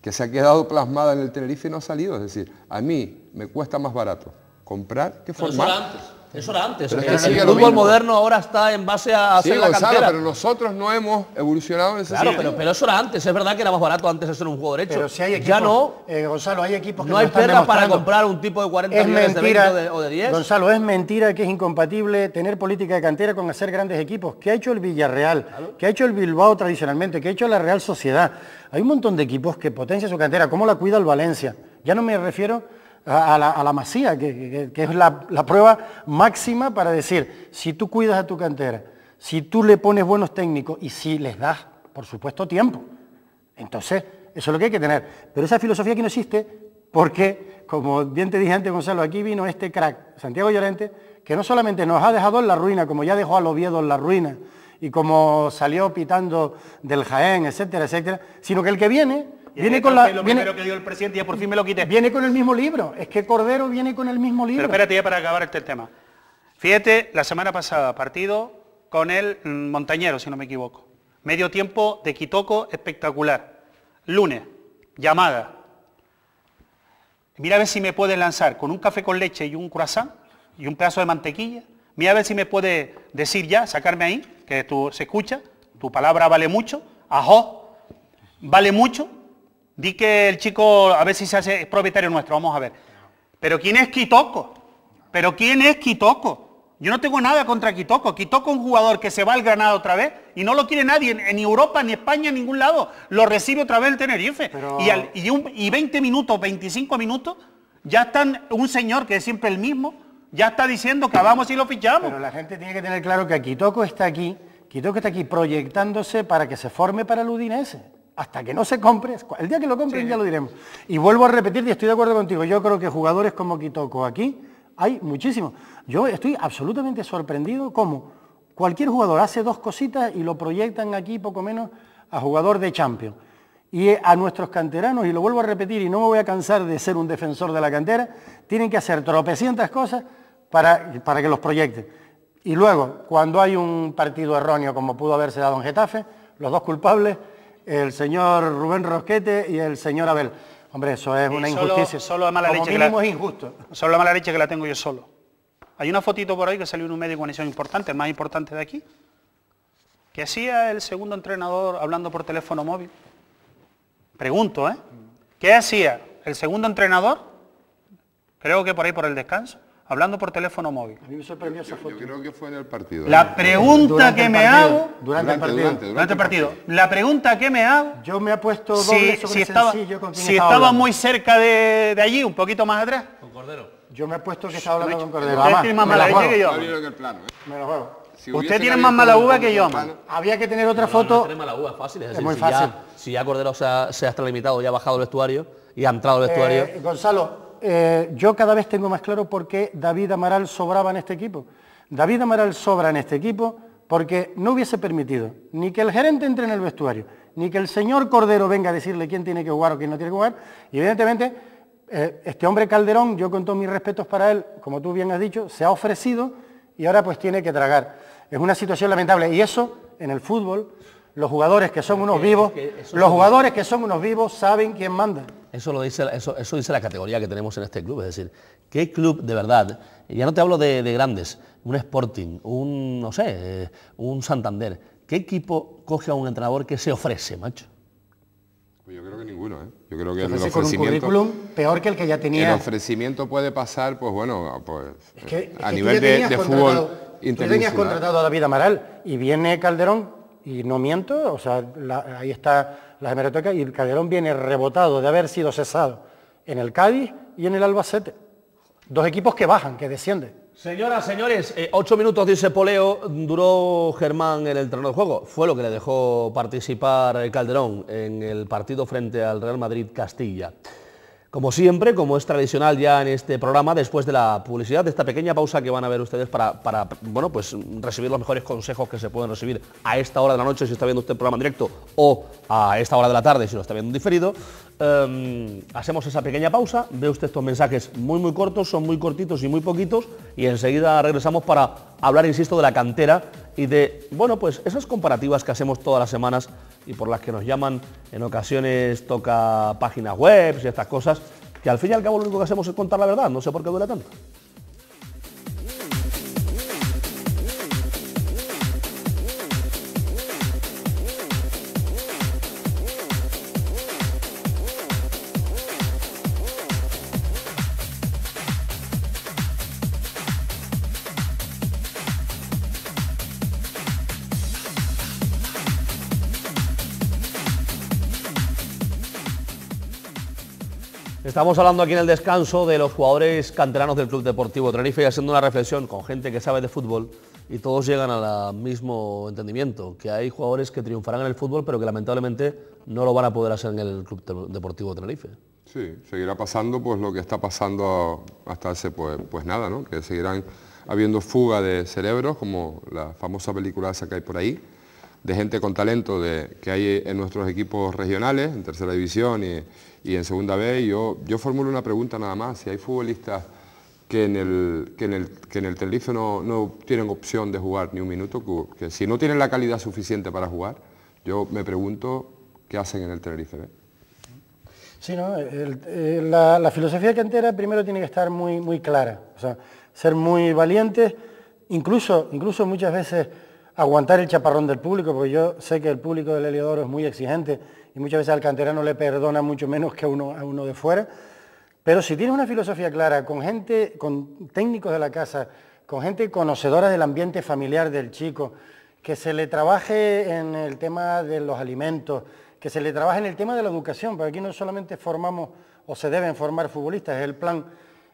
que se ha quedado plasmada en el Tenerife y no ha salido. Es decir, a mí me cuesta más barato comprar que formar. Eso era antes. Eh, el, fútbol moderno ahora está en base a hacer la pero nosotros no hemos evolucionado en ese Claro, Pero, pero, eso era antes. Es verdad que era más barato antes hacer un juego derecho. Pero si hay equipos, ya no. Eh, Gonzalo, hay equipos que no, hay perra para comprar un tipo de 40 millones de o de, 10. Gonzalo, es mentira que es incompatible tener política de cantera con hacer grandes equipos. ¿Qué ha hecho el Villarreal? ¿Qué ha hecho el Bilbao tradicionalmente? ¿Qué ha hecho la Real Sociedad? Hay un montón de equipos que potencia su cantera. ¿Cómo la cuida el Valencia? Ya no me refiero a la, masía, que, es la, la, prueba máxima para decir, si tú cuidas a tu cantera, si tú le pones buenos técnicos y si les das, por supuesto, tiempo, entonces eso es lo que hay que tener. Pero esa filosofía aquí no existe porque, como bien te dije antes, Gonzalo, aquí vino este crack, Santiago Llorente, que no solamente nos ha dejado en la ruina, como ya dejó al Oviedo en la ruina, y como salió pitando del Jaén, etcétera, etcétera, sino que el que viene Viene con la, lo que dio el presidente por fin me lo quité. Viene con el mismo libro. Es que Cordero viene con el mismo libro. Pero espérate ya para acabar este tema. Fíjate, la semana pasada, partido con el mm, Montañero, si no me equivoco. Medio tiempo de Quitoco espectacular. Lunes, llamada. Mira a ver si me puedes lanzar con un café con leche y un croissant y un pedazo de mantequilla. Mira a ver si me puede decir ya, sacarme ahí, que tú, se escucha, tu palabra vale mucho, ajo, vale mucho, Di que el chico a ver si se hace propietario nuestro, vamos a ver. Pero ¿quién es Kitoko? ¿Pero quién es Kitoko? Yo no tengo nada contra Kitoko. Kitoko es un jugador que se va al Granada otra vez y no lo quiere nadie, en, Europa, ni España, en ningún lado. Lo recibe otra vez el Tenerife. Y, 20 minutos, 25 minutos, ya está un señor que es siempre el mismo, ya está diciendo que vamos y lo fichamos. Pero la gente tiene que tener claro que Kitoko está aquí, Kitoko está aquí proyectándose para que se forme para el Udinese hasta que no se compre, el día que lo compren ya lo diremos. Y vuelvo a repetir, y estoy de acuerdo contigo, yo creo que jugadores como Kitoko aquí hay muchísimos. Yo estoy absolutamente sorprendido cómo cualquier jugador hace dos cositas y lo proyectan aquí poco menos a jugador de Champions. Y a nuestros canteranos, y lo vuelvo a repetir y no me voy a cansar de ser un defensor de la cantera, tienen que hacer tropecientas cosas para, para que los proyecten. Y luego, cuando hay un partido erróneo como pudo haberse dado en Getafe, los dos culpables el señor Rubén Rosquete y el señor Abel. Hombre, eso es una injusticia. Solo de mala leche. la, Solo mala leche que la tengo yo solo. Hay una fotito por ahí que salió en un medio de edición importante, el más importante de aquí, ¿Qué hacía el segundo entrenador hablando por teléfono móvil. Pregunto, ¿eh? ¿Qué hacía el segundo entrenador? Creo que por ahí por el descanso hablando por teléfono móvil. A mí me sorprendió esa foto. Yo creo que fue en el partido. La pregunta que me hago... Durante, el partido. Durante, el partido. La pregunta que me hago... Yo me he puesto doble si, sobre si estaba, Si estaba, muy cerca de, de, allí, un poquito más atrás. Con Cordero. Yo me he puesto que estaba hablando con Cordero. Usted tiene más mala que yo. ¿eh? Me lo juego. Usted tiene más mala uva que yo. Había que tener otra foto. mala uva, fácil. Es, muy si fácil. Ya, si ya Cordero se ha, extralimitado, ya ha bajado el vestuario y ha entrado al vestuario. Eh, Gonzalo, eh, yo cada vez tengo más claro por qué David Amaral sobraba en este equipo. David Amaral sobra en este equipo porque no hubiese permitido ni que el gerente entre en el vestuario, ni que el señor Cordero venga a decirle quién tiene que jugar o quién no tiene que jugar. Y evidentemente, eh, este hombre Calderón, yo con todos mis respetos para él, como tú bien has dicho, se ha ofrecido y ahora pues tiene que tragar. Es una situación lamentable y eso en el fútbol los jugadores que son unos vivos, los jugadores que son unos vivos saben quién manda. Eso lo dice, eso, eso dice la categoría que tenemos en este club, es decir, ¿qué club de verdad? Ya no te hablo de, grandes, un Sporting, un, no sé, eh, un Santander. ¿Qué equipo coge a un entrenador que se ofrece, macho? Pues yo creo que ninguno, ¿eh? Yo creo que el Con un currículum peor que el que ya tenía. El ofrecimiento puede pasar, pues bueno, pues, a nivel de, de fútbol Tú tenías contratado a David Amaral y viene Calderón y no miento, o sea, ahí está la hemerotecas, y Calderón viene rebotado de haber sido cesado en el Cádiz y en el Albacete. Dos equipos que bajan, que descienden. Señoras, señores, eh, ocho minutos de poleo duró Germán en el terreno de juego. Fue lo que le dejó participar Calderón en el partido frente al Real Madrid Castilla. Como siempre, como es tradicional ya en este programa, después de la publicidad, de esta pequeña pausa que van a ver ustedes para, bueno, pues recibir los mejores consejos que se pueden recibir a esta hora de la noche si está viendo usted el programa en directo o a esta hora de la tarde si lo está viendo en diferido, em, hacemos esa pequeña pausa, ve usted estos mensajes muy muy cortos, son muy cortitos y muy poquitos y enseguida regresamos para hablar, insisto, de la cantera y de, bueno, pues esas comparativas que hacemos todas las semanas y por las que nos llaman, en ocasiones toca páginas web y estas cosas, que al fin y al cabo lo único que hacemos es contar la verdad, no sé por qué duele tanto. Estamos hablando aquí en el descanso de los jugadores canteranos del Club Deportivo Tenerife y haciendo una reflexión con gente que sabe de fútbol y todos llegan al mismo entendimiento, que hay jugadores que triunfarán en el fútbol pero que lamentablemente no lo van a poder hacer en el Club Deportivo Tenerife. Sí, seguirá pasando pues lo que está pasando hasta hace pues, pues nada, que seguirán habiendo fuga de cerebros como la famosa película esa que hay por ahí, de gente con talento de, que hay en nuestros equipos regionales, en tercera división y y en segunda vez Yo, yo formulo una pregunta nada más, si hay futbolistas que en el, que Tenerife no, tienen opción de jugar ni un minuto, que, si no tienen la calidad suficiente para jugar, yo me pregunto qué hacen en el Tenerife ¿eh? Sí, la, la, filosofía cantera primero tiene que estar muy, muy clara, o sea, ser muy valientes, incluso, incluso muchas veces aguantar el chaparrón del público, porque yo sé que el público del Heliodoro es muy exigente y muchas veces al canterano le perdona mucho menos que a uno, a uno de fuera. Pero si tiene una filosofía clara, con gente, con técnicos de la casa, con gente conocedora del ambiente familiar del chico, que se le trabaje en el tema de los alimentos, que se le trabaje en el tema de la educación, porque aquí no solamente formamos o se deben formar futbolistas, es el plan,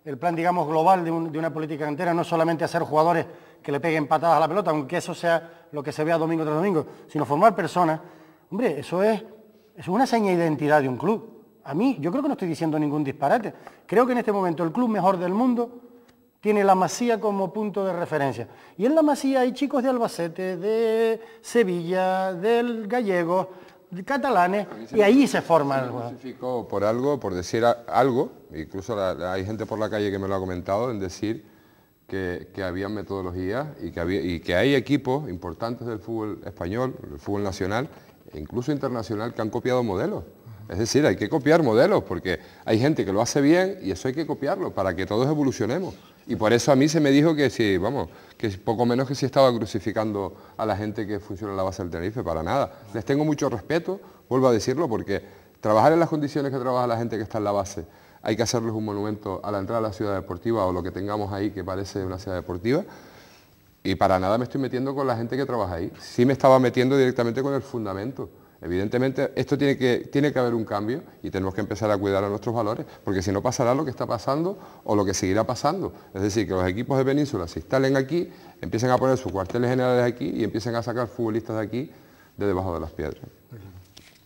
el plan digamos, global de, de una política entera, no solamente hacer jugadores que le peguen patadas a la pelota, aunque eso sea lo que se vea domingo tras domingo, sino formar personas. Hombre, eso es es una seña de identidad de un club. A mí, yo creo que no estoy diciendo ningún disparate. Creo que en este momento el club mejor del mundo tiene la Masía como punto de referencia. Y en la Masía hay chicos de Albacete, de Sevilla, del Gallego, de catalanes, y ahí se forman. el juego. por algo, por decir algo, incluso hay gente por la calle que me lo ha comentado, en decir que, había metodologías y que, y que hay equipos importantes del fútbol español, del fútbol nacional, incluso internacional, que han copiado modelos. Es decir, hay que copiar modelos porque hay gente que lo hace bien y eso hay que copiarlo para que todos evolucionemos. Y por eso a mí se me dijo que si, vamos, que poco menos que si estaba crucificando a la gente que funciona en la base del Tenerife, para nada. Les tengo mucho respeto, vuelvo a decirlo, porque trabajar en las condiciones que trabaja la gente que está en la base, hay que hacerles un monumento a la entrada de la ciudad deportiva o lo que tengamos ahí que parece una ciudad deportiva. Y para nada me estoy metiendo con la gente que trabaja ahí. Sí me estaba metiendo directamente con el fundamento. Evidentemente, esto tiene que, tiene que haber un cambio y tenemos que empezar a cuidar a nuestros valores, porque si no pasará lo que está pasando o lo que seguirá pasando. Es decir, que los equipos de península se instalen aquí, empiecen a poner sus cuarteles generales aquí y empiecen a sacar futbolistas de aquí, de debajo de las piedras.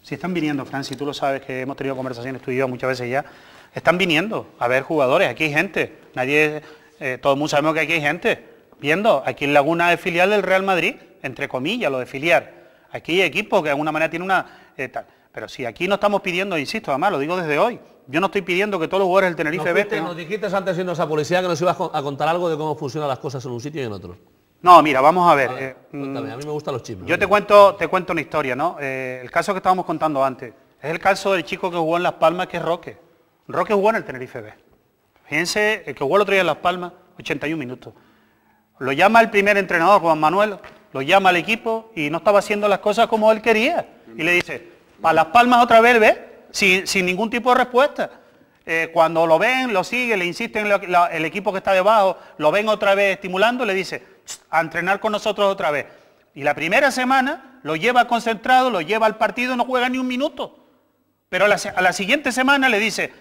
Si están viniendo, Francis, tú lo sabes que hemos tenido conversaciones tú muchas veces ya, están viniendo a ver jugadores, aquí hay gente, nadie, eh, todo el mundo sabemos que aquí hay gente viendo, aquí en Laguna es filial del Real Madrid, entre comillas, lo de filiar. Aquí hay equipo que de alguna manera tiene una... Eh, Pero si aquí no estamos pidiendo, insisto, además, lo digo desde hoy, yo no estoy pidiendo que todos los jugadores del Tenerife B. Nos dijiste antes esa policía que nos ibas a contar algo de cómo funcionan las cosas en un sitio y en otro. No, mira, vamos a ver. A, eh, mm, mí me gustan los chismes. Yo te cuento, te cuento una historia, ¿no? Eh, el caso que estábamos contando antes. Es el caso del chico que jugó en Las Palmas, que es Roque. Roque jugó en el Tenerife B. Fíjense, el que jugó el otro día en Las Palmas, 81 minutos. Lo llama el primer entrenador, Juan Manuel, lo llama al equipo y no estaba haciendo las cosas como él quería. Y le dice, para las palmas otra vez, ¿ves? Sin, ningún tipo de respuesta. Eh, cuando lo ven, lo sigue, le insisten, el equipo que está debajo, lo ven otra vez estimulando, le dice, a entrenar con nosotros otra vez. Y la primera semana lo lleva concentrado, lo lleva al partido, no juega ni un minuto. Pero a la siguiente semana le dice,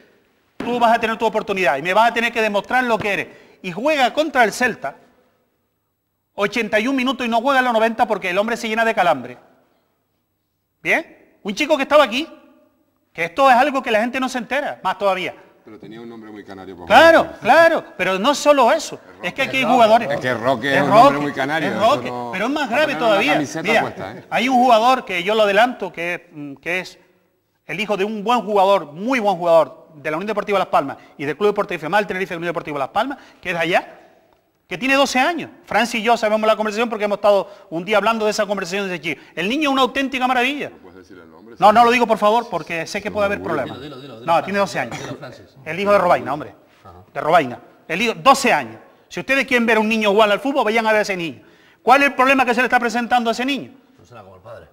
tú vas a tener tu oportunidad y me vas a tener que demostrar lo que eres. Y juega contra el Celta, 81 minutos y no juega en los 90 porque el hombre se llena de calambre. ¿Bien? Un chico que estaba aquí, que esto es algo que la gente no se entera, más todavía. Pero tenía un nombre muy canario. claro, claro, pero no solo eso. Es, que aquí hay jugadores. Es que Roque es, un nombre muy canario. pero es más grave todavía. ¿eh? Hay un jugador que yo lo adelanto, mm, que, es el hijo de un buen jugador, muy buen jugador, de la Unión Deportiva Las Palmas y del Club Deportivo Femal, Tenerife, de la Unión Deportiva Las Palmas, que es allá, que tiene 12 años. Francis y yo sabemos la conversación porque hemos estado un día hablando de esa conversación desde aquí. El niño es una auténtica maravilla. No puedes decir No, no lo digo por favor porque sé que puede haber problemas. no, tiene 12 años. El hijo de Robaina, hombre. De Robaina. El hijo, 12 años. Si ustedes quieren ver a un niño igual al fútbol, vayan a ver a ese niño. ¿Cuál es el problema que se le está presentando a ese niño? No como el padre.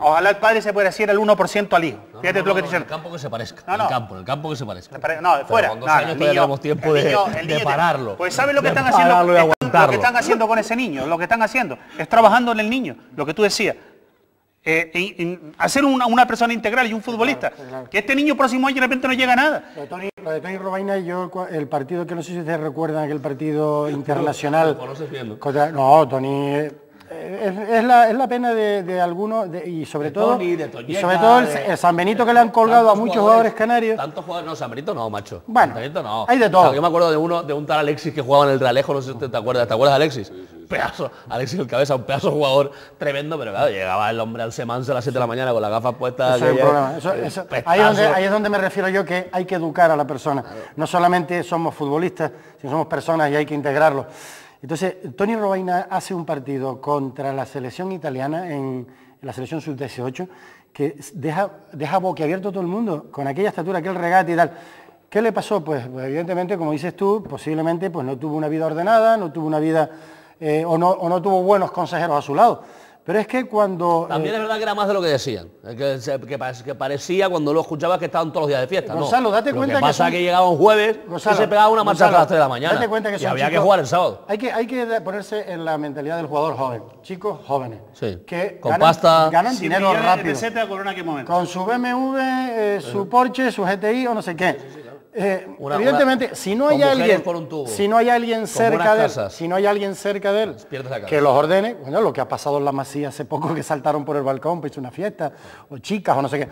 Ojalá el padre se puede hacer el 1% al hijo. Fíjate no, lo que te dicen. el campo que se parezca. el campo, el campo que se parezca. No, fuera. Pero con años el tenemos tiempo de, pararlo. Pues ¿sabes lo que están haciendo? Este lo que están haciendo con ese niño, lo que están haciendo, es trabajando en el niño, lo que tú decías. Eh, hacer una, una, persona integral y un futbolista. Que este niño próximo año de repente no llega a nada. Lo de Tony, lo de Tony Robaina y yo, el partido que no sé si se recuerdan, aquel partido internacional. no, Tony es, la, pena de, de algunos, y sobre todo, y sobre todo el, San Benito que le han colgado a muchos jugadores, canarios. Tantos jugadores, no, San Benito no, macho. Bueno, no. Hay de todo. yo me acuerdo de uno, de un tal Alexis que jugaba en el Realejo, no sé si te, acuerdas, ¿te acuerdas Alexis? Pedazo, Alexis el cabeza, un pedazo jugador tremendo, pero claro, llegaba el hombre al semanzo a las 7 de la mañana con las gafas puestas. ahí, es donde, me refiero yo que hay que educar a la persona. No solamente somos futbolistas, sino somos personas y hay que integrarlo entonces, Tony Robaina hace un partido contra la selección italiana en la selección sub-18 que deja, deja boquiabierto a todo el mundo con aquella estatura, aquel regate y tal. ¿Qué le pasó? Pues, pues evidentemente, como dices tú, posiblemente pues, no tuvo una vida ordenada, no tuvo una vida eh, o no tuvo buenos consejeros a su lado. Pero es que cuando... Eh, También es verdad que era más de lo que decían, que, que, parecía cuando lo escuchabas que estaban todos los días de fiesta. Gonzalo, no. date cuenta lo que... pasa que, que llegaba un jueves y se pegaba una marcha a las 3 de la mañana. que y había que jugar el sábado. Hay que, hay que ponerse en la mentalidad del jugador joven, chicos jóvenes. Sí. Que con pasta... Ganan dinero rápido. Con su BMW, eh, su Porsche, su GTI o no sé qué. Eh, evidentemente, si no hay alguien, si no hay alguien cerca de él, si no hay alguien cerca de él, que los ordene, bueno, lo que ha pasado en la masía hace poco que saltaron por el balcón para una fiesta, o chicas o no sé qué.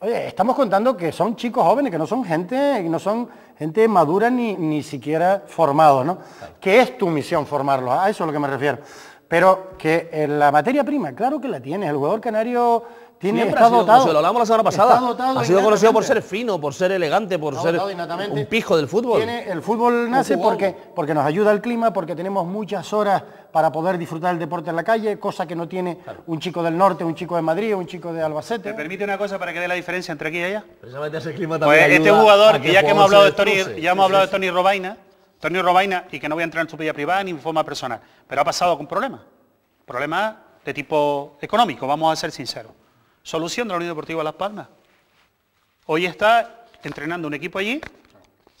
Oye, estamos contando que son chicos jóvenes, que no son gente, no son gente madura ni, ni siquiera formado. ¿no? Que es tu misión formarlos, a eso es a lo que me refiero. Pero que eh, la materia prima, claro que la tienes, el jugador canario tiene Siempre ha sido, se lo hablamos la semana pasada. ha sido conocido por ser fino, por ser elegante, por ser un pijo del fútbol. el fútbol nace porque, porque nos ayuda el clima, porque tenemos muchas horas para poder disfrutar el deporte en la calle, cosa que no tiene un chico del norte, un chico de Madrid, un chico de Albacete. ¿Te permite una cosa para que dé la diferencia entre aquí y allá? pues este jugador, que ya que hemos hablado de Tony, ya hemos hablado Tony Robaina, Tony Robaina, y que no voy a entrar en su vida privada ni en forma personal, pero ha pasado con problemas. Problemas de tipo económico, vamos a ser sinceros. Solución de la Unión Deportiva Las Palmas. Hoy está entrenando un equipo allí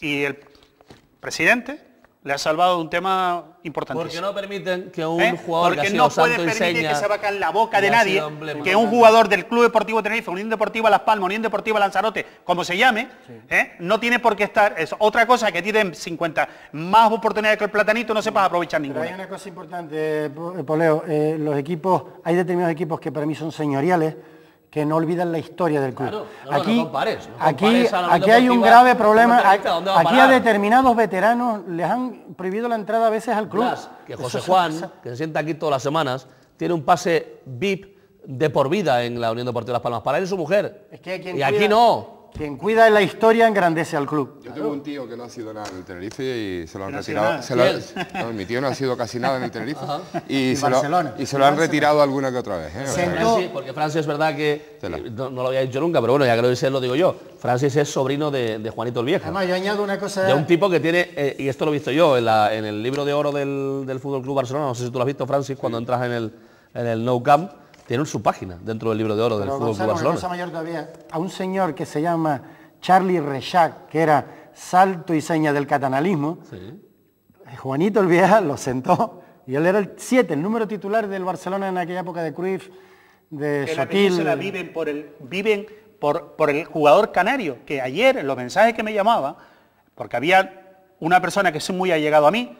y el presidente le ha salvado un tema importante. Porque no permiten que un ¿Eh? jugador Porque no puede permitir que se vaca la boca de nadie que un jugador del Club Deportivo Tenerife, Unión Deportiva Las Palmas, Unión Deportiva Lanzarote, como se llame, ¿eh? no tiene por qué estar. Es otra cosa que tienen 50 más oportunidades que el platanito, no sepas aprovechar ninguna. hay una cosa importante, eh, Poleo. los equipos, hay determinados equipos que para mí son señoriales que no olviden la historia del club. aquí, aquí, hay un grave problema. aquí a determinados veteranos les han prohibido la entrada a veces al club. que José Juan, que se sienta aquí todas las semanas, tiene un pase VIP de por vida en la Unión Deportiva de Las Palmas. Para él y su mujer. y aquí no. Quien cuida la historia engrandece al club. Yo tengo un tío que no ha sido nada en el Tenerife y se lo han retirado. *laughs* mi tío no ha sido casi nada en el Tenerife y, se lo, han retirado alguna que otra vez. ¿eh? porque Francis es verdad que no, lo había dicho nunca, pero bueno, ya que lo dice, lo digo yo. Francis es sobrino de, Juanito el Viejo. Además, yo añado una cosa. De un tipo que tiene, eh, y esto lo he visto yo en, la, en el libro de oro del, del Fútbol Club Barcelona, no sé si tú lo has visto, Francis, cuando entras en el, en el No Camp tienen su página dentro del libro de oro del Fútbol Barcelona. mayor todavía, a un señor que se llama Charlie Rechac, que era salto y seña del catanalismo, Juanito el Vieja lo sentó y él era el 7, el número titular del Barcelona en aquella época de Cruyff, de Sotil. viven por el, viven por el jugador canario, que ayer en los mensajes que me llamaba, porque había una persona que es muy allegado a mí,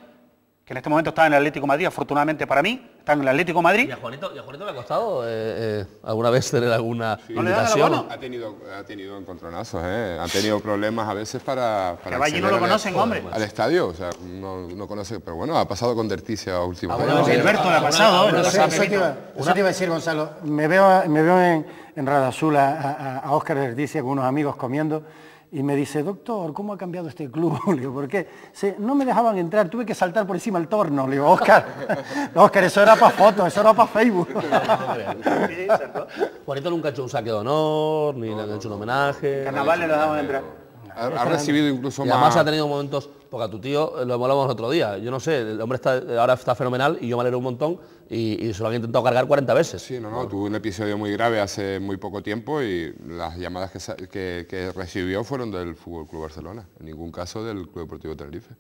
que en este momento está en el Atlético Madrid, afortunadamente para mí, está en el Atlético Madrid. ¿Y a Juanito, le ha costado eh, eh, alguna vez tener alguna sí. ha tenido, ha tenido encontronazos, eh. ha tenido problemas a veces para... para que no lo conocen, al, hombre. Al estadio, o sea, no, no, conoce, pero bueno, ha pasado con Derticia últimamente. Alberto ah, le ha pasado. eso, te iba, a decir, Gonzalo, me veo, me veo en, en Radazul a, a, Óscar Derticia con unos amigos comiendo y me dice, doctor, ¿cómo ha cambiado este club? *laughs* Le digo, ¿por qué? no me dejaban entrar, tuve que saltar por encima del torno. Le digo, Oscar, Oscar, *laughs* eso era para fotos, eso era para Facebook. *laughs* Juanito nunca ha hecho un saque de honor, ni le han hecho un homenaje. Carnaval le lo daban entrar. Eh, ha, recibido incluso y más. Además ha tenido momentos porque a tu tío eh, lo hablamos el otro día. Yo no sé, el hombre está, ahora está fenomenal y yo me un montón y, y se lo intentado cargar 40 veces. Sí, no, no, tuve tuvo un episodio muy grave hace muy poco tiempo y las llamadas que, recibió fueron del Fútbol Club Barcelona, en ningún caso del Club Deportivo Tenerife.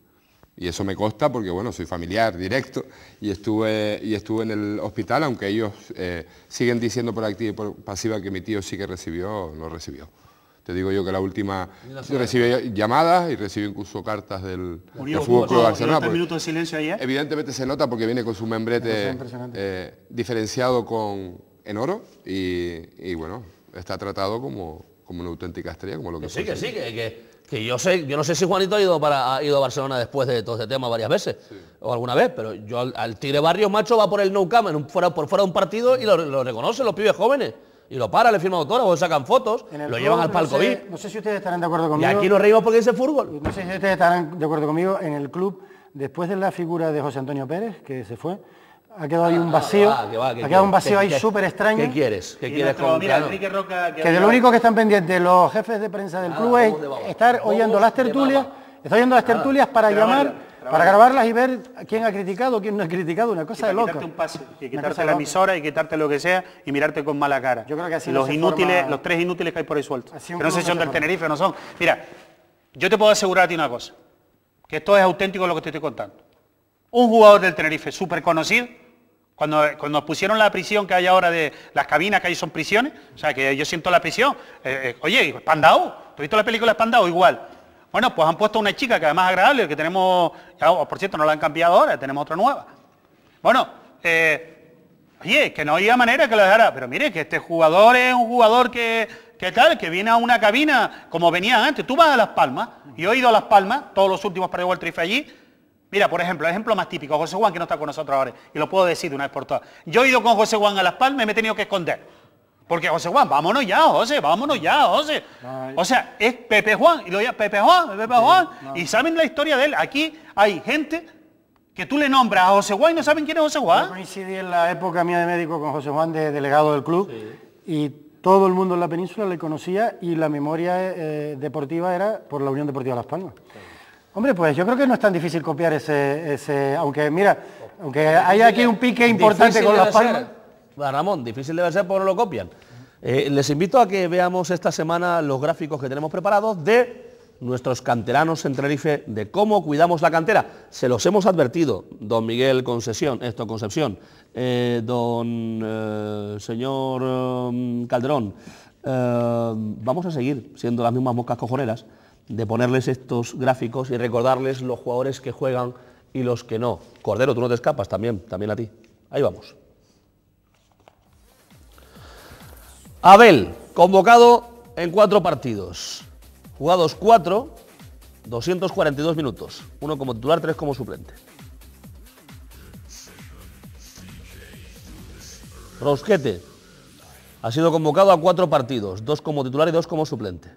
Y eso me consta porque, bueno, soy familiar directo y estuve, y estuve en el hospital, aunque ellos eh, siguen diciendo por activa y por pasiva que mi tío sí que recibió, no recibió. Te digo yo que la última recibe llamadas y recibe incluso cartas del, Fútbol Club Barcelona. ¿eh? Evidentemente se nota porque viene con su membrete eh, diferenciado con, en oro y, bueno, está tratado como, como una auténtica estrella, como lo que, Sí, que sí, que, yo sé, yo no sé si Juanito ha ido, para, ido a Barcelona después de todo este tema varias veces, o alguna vez, pero yo al, Tigre Barrios Macho va por el no cam fuera, por fuera de un partido y lo, lo reconocen los pibes jóvenes. Y lo para, le firman o sacan fotos, lo llevan al palco no No sé si ustedes estarán de acuerdo conmigo. Y aquí nos reímos porque dice fútbol. No sé si ustedes estarán de acuerdo conmigo. En el club, después de la figura de José Antonio Pérez, que se fue, ha quedado ahí un ah, vacío. Ah, ha quedado un vacío ahí súper extraño. ¿Qué quieres? ¿Qué quieres que, de lo único que están pendientes los jefes de prensa del ah, club es estar oyendo las tertulias, estar oyendo las tertulias para llamar para grabarlas y ver quién ha criticado, quién no ha criticado, una cosa de loca. un y quitarte la emisora y quitarte lo que sea y mirarte con mala cara. Yo creo que así Los inútiles, los tres inútiles que hay por ahí sueltos. Que no sé si son del Tenerife, no son. Mira, yo te puedo asegurar a ti una cosa, que esto es auténtico lo que te estoy contando. Un jugador del Tenerife súper conocido, cuando, cuando, pusieron la prisión que hay ahora de las cabinas que ahí son prisiones, o sea que yo siento la prisión. Eh, eh, oye, espandado, ¿tú has visto la película pandado? Igual. Bueno, pues han puesto una chica que además es agradable, que tenemos, oh, por cierto, no la han cambiado ahora, tenemos otra nueva. Bueno, eh, oye, que no había manera que lo dejara, pero mire que este jugador es un jugador que, tal, que viene a una cabina como venía antes. Tú vas a Las Palmas, yo he ido a Las Palmas, todos los últimos partidos del Trife allí, Mira, por ejemplo, el ejemplo más típico, José Juan, que no está con nosotros ahora, y lo puedo decir de una vez por todas. Yo he ido con José Juan a Las Palmas y me he tenido que esconder. Porque José Juan, vámonos ya, José, vámonos ya, José. O sea, es Pepe Juan, y lo llama Pepe Juan, Pepe Juan. Y saben la historia de él. Aquí hay gente que tú le nombras a José Juan y no saben quién es José Juan. Yo coincidí en la época mía de médico con José Juan de delegado del club. Y todo el mundo en la península le conocía y la memoria eh, deportiva era por la Unión Deportiva Las Palmas. Hombre, pues yo creo que no es tan difícil copiar ese, ese aunque mira, aunque hay aquí un pique importante con Las Palmas. Ramón, difícil debe ser porque no lo copian. Eh, les invito a que veamos esta semana los gráficos que tenemos preparados de nuestros canteranos en Tenerife, de cómo cuidamos la cantera. Se los hemos advertido, don Miguel Concesión, esto Concepción, eh, don eh, señor um, Calderón. vamos a seguir siendo las mismas moscas cojoneras de ponerles estos gráficos y recordarles los jugadores que juegan y los que no. Cordero, tú no te escapas también, también a ti. Ahí vamos. Abel, convocado en cuatro partidos. Jugados cuatro, 242 minutos. Uno como titular, tres como suplente. Rosquete ha sido convocado a cuatro partidos, dos como titular y dos como suplente.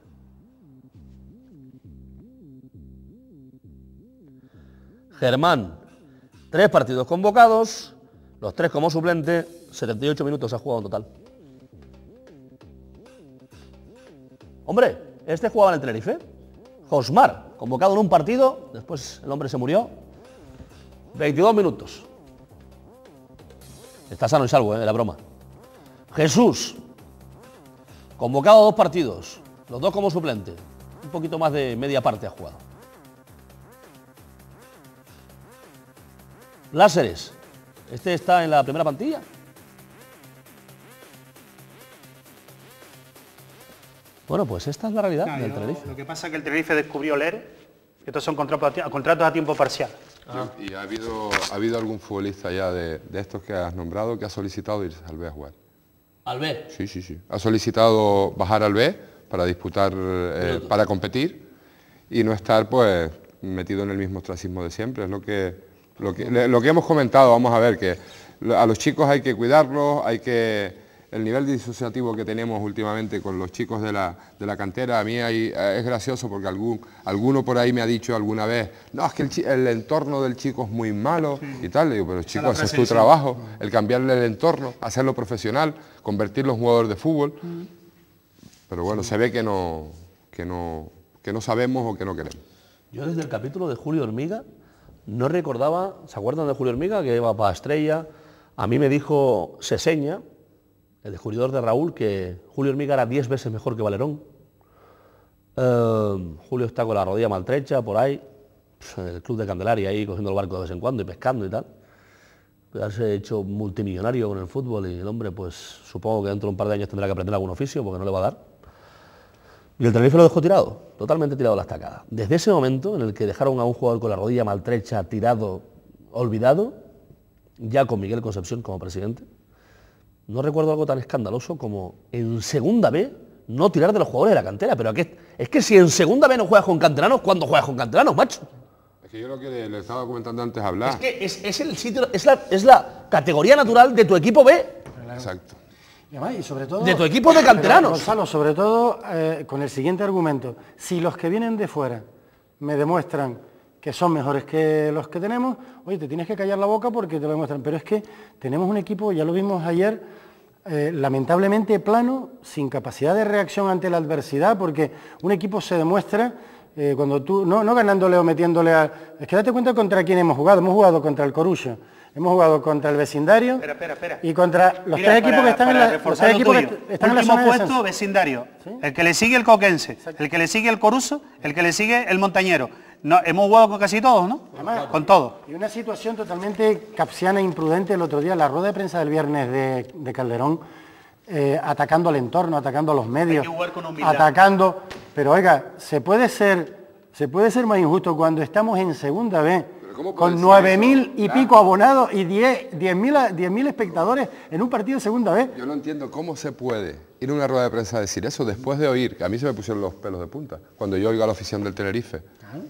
Germán, tres partidos convocados, los tres como suplente, 78 minutos ha jugado en total. Hombre, este jugaba en el Tenerife. Josmar, convocado en un partido, después el hombre se murió. 22 minutos. Está sano y salvo, ¿eh? de la broma. Jesús, convocado a dos partidos, los dos como suplente. Un poquito más de media parte ha jugado. Láseres, este está en la primera plantilla, Bueno, pues esta es la realidad del Lo que pasa es que el Tenerife descubrió leer que estos son contratos a, tiempo parcial. ¿Y ha habido, algún futbolista ya de, estos que has nombrado que ha solicitado irse al B a jugar? ¿Al B? Sí, sí, sí. Ha solicitado bajar al B para disputar, eh, para competir y no estar pues metido en el mismo ostracismo de siempre. Es lo que, lo que, lo que hemos comentado, vamos a ver, que a los chicos hay que cuidarlos, hay que el nivel disociativo que tenemos últimamente con los chicos de la, cantera, a mí eh, es gracioso porque algún, alguno por ahí me ha dicho alguna vez, no, es que el, entorno del chico es muy malo y tal, digo, pero chicos, es tu trabajo, mm. el cambiarle el entorno, hacerlo profesional, convertirlo en jugador de fútbol, mm. pero bueno, se ve que no, que, no, que no sabemos o que no queremos. Yo desde el capítulo de Julio Hormiga no recordaba, ¿se acuerdan de Julio Hormiga que iba para Estrella? A mí me dijo Seseña, el descubridor de Raúl, que Julio Hormiga era 10 veces mejor que Valerón. Em, Julio está con la rodilla maltrecha por ahí, en el club de Candelaria, ahí cogiendo el barco de vez en cuando y pescando y tal. Pero hecho multimillonario con el fútbol y el hombre, pues supongo que dentro de un par de años tendrá que aprender algún oficio porque no le va a dar. Y el Tenerife lo dejó tirado, totalmente tirado a la estacada. Desde ese momento en el que dejaron a un jugador con la rodilla maltrecha, tirado, olvidado, ya con Miguel Concepción como presidente, no recuerdo algo tan escandaloso como en segunda B no tirar de los jugadores de la cantera. Pero aquí, es que si en segunda B no juegas con canteranos, ¿cuándo juegas con canteranos, macho? Es que yo lo que le, estaba comentando antes hablar. Es que es, el sitio, es la, categoría natural de tu equipo B. Exacto. Y sobre todo, de tu equipo de canteranos. Gonzalo, sobre todo eh, con el siguiente argumento. Si los que vienen de fuera me demuestran que son mejores que los que tenemos, oye, te tienes que callar la boca porque te lo demuestran. Pero es que tenemos un equipo, ya lo vimos ayer, eh, lamentablemente plano, sin capacidad de reacción ante la adversidad, porque un equipo se demuestra eh, cuando tú, no, no, ganándole o metiéndole a... Es que date cuenta contra quién hemos jugado. Hemos jugado contra el Corucho, hemos jugado contra el vecindario espera, espera, espera. y contra los tres equipos que están en la... Los que en zona puesto, vecindario. El que le sigue el Coquense, el que le sigue el Coruso, el que le sigue el Montañero hemos jugado con casi todos, ¿no? con todos. Y una situación totalmente capsiana e imprudente el otro día, la rueda de prensa del viernes de, Calderón, eh, atacando al entorno, atacando a los medios, atacando... Pero oiga, se puede ser, se puede ser más injusto cuando estamos en segunda vez con 9.000 y pico abonados y 10.000 10, espectadores en un partido de segunda vez. Yo no entiendo cómo se puede ir a una rueda de prensa a decir eso después de oír, que a mí se me pusieron los pelos de punta, cuando yo oigo a la oficina del Tenerife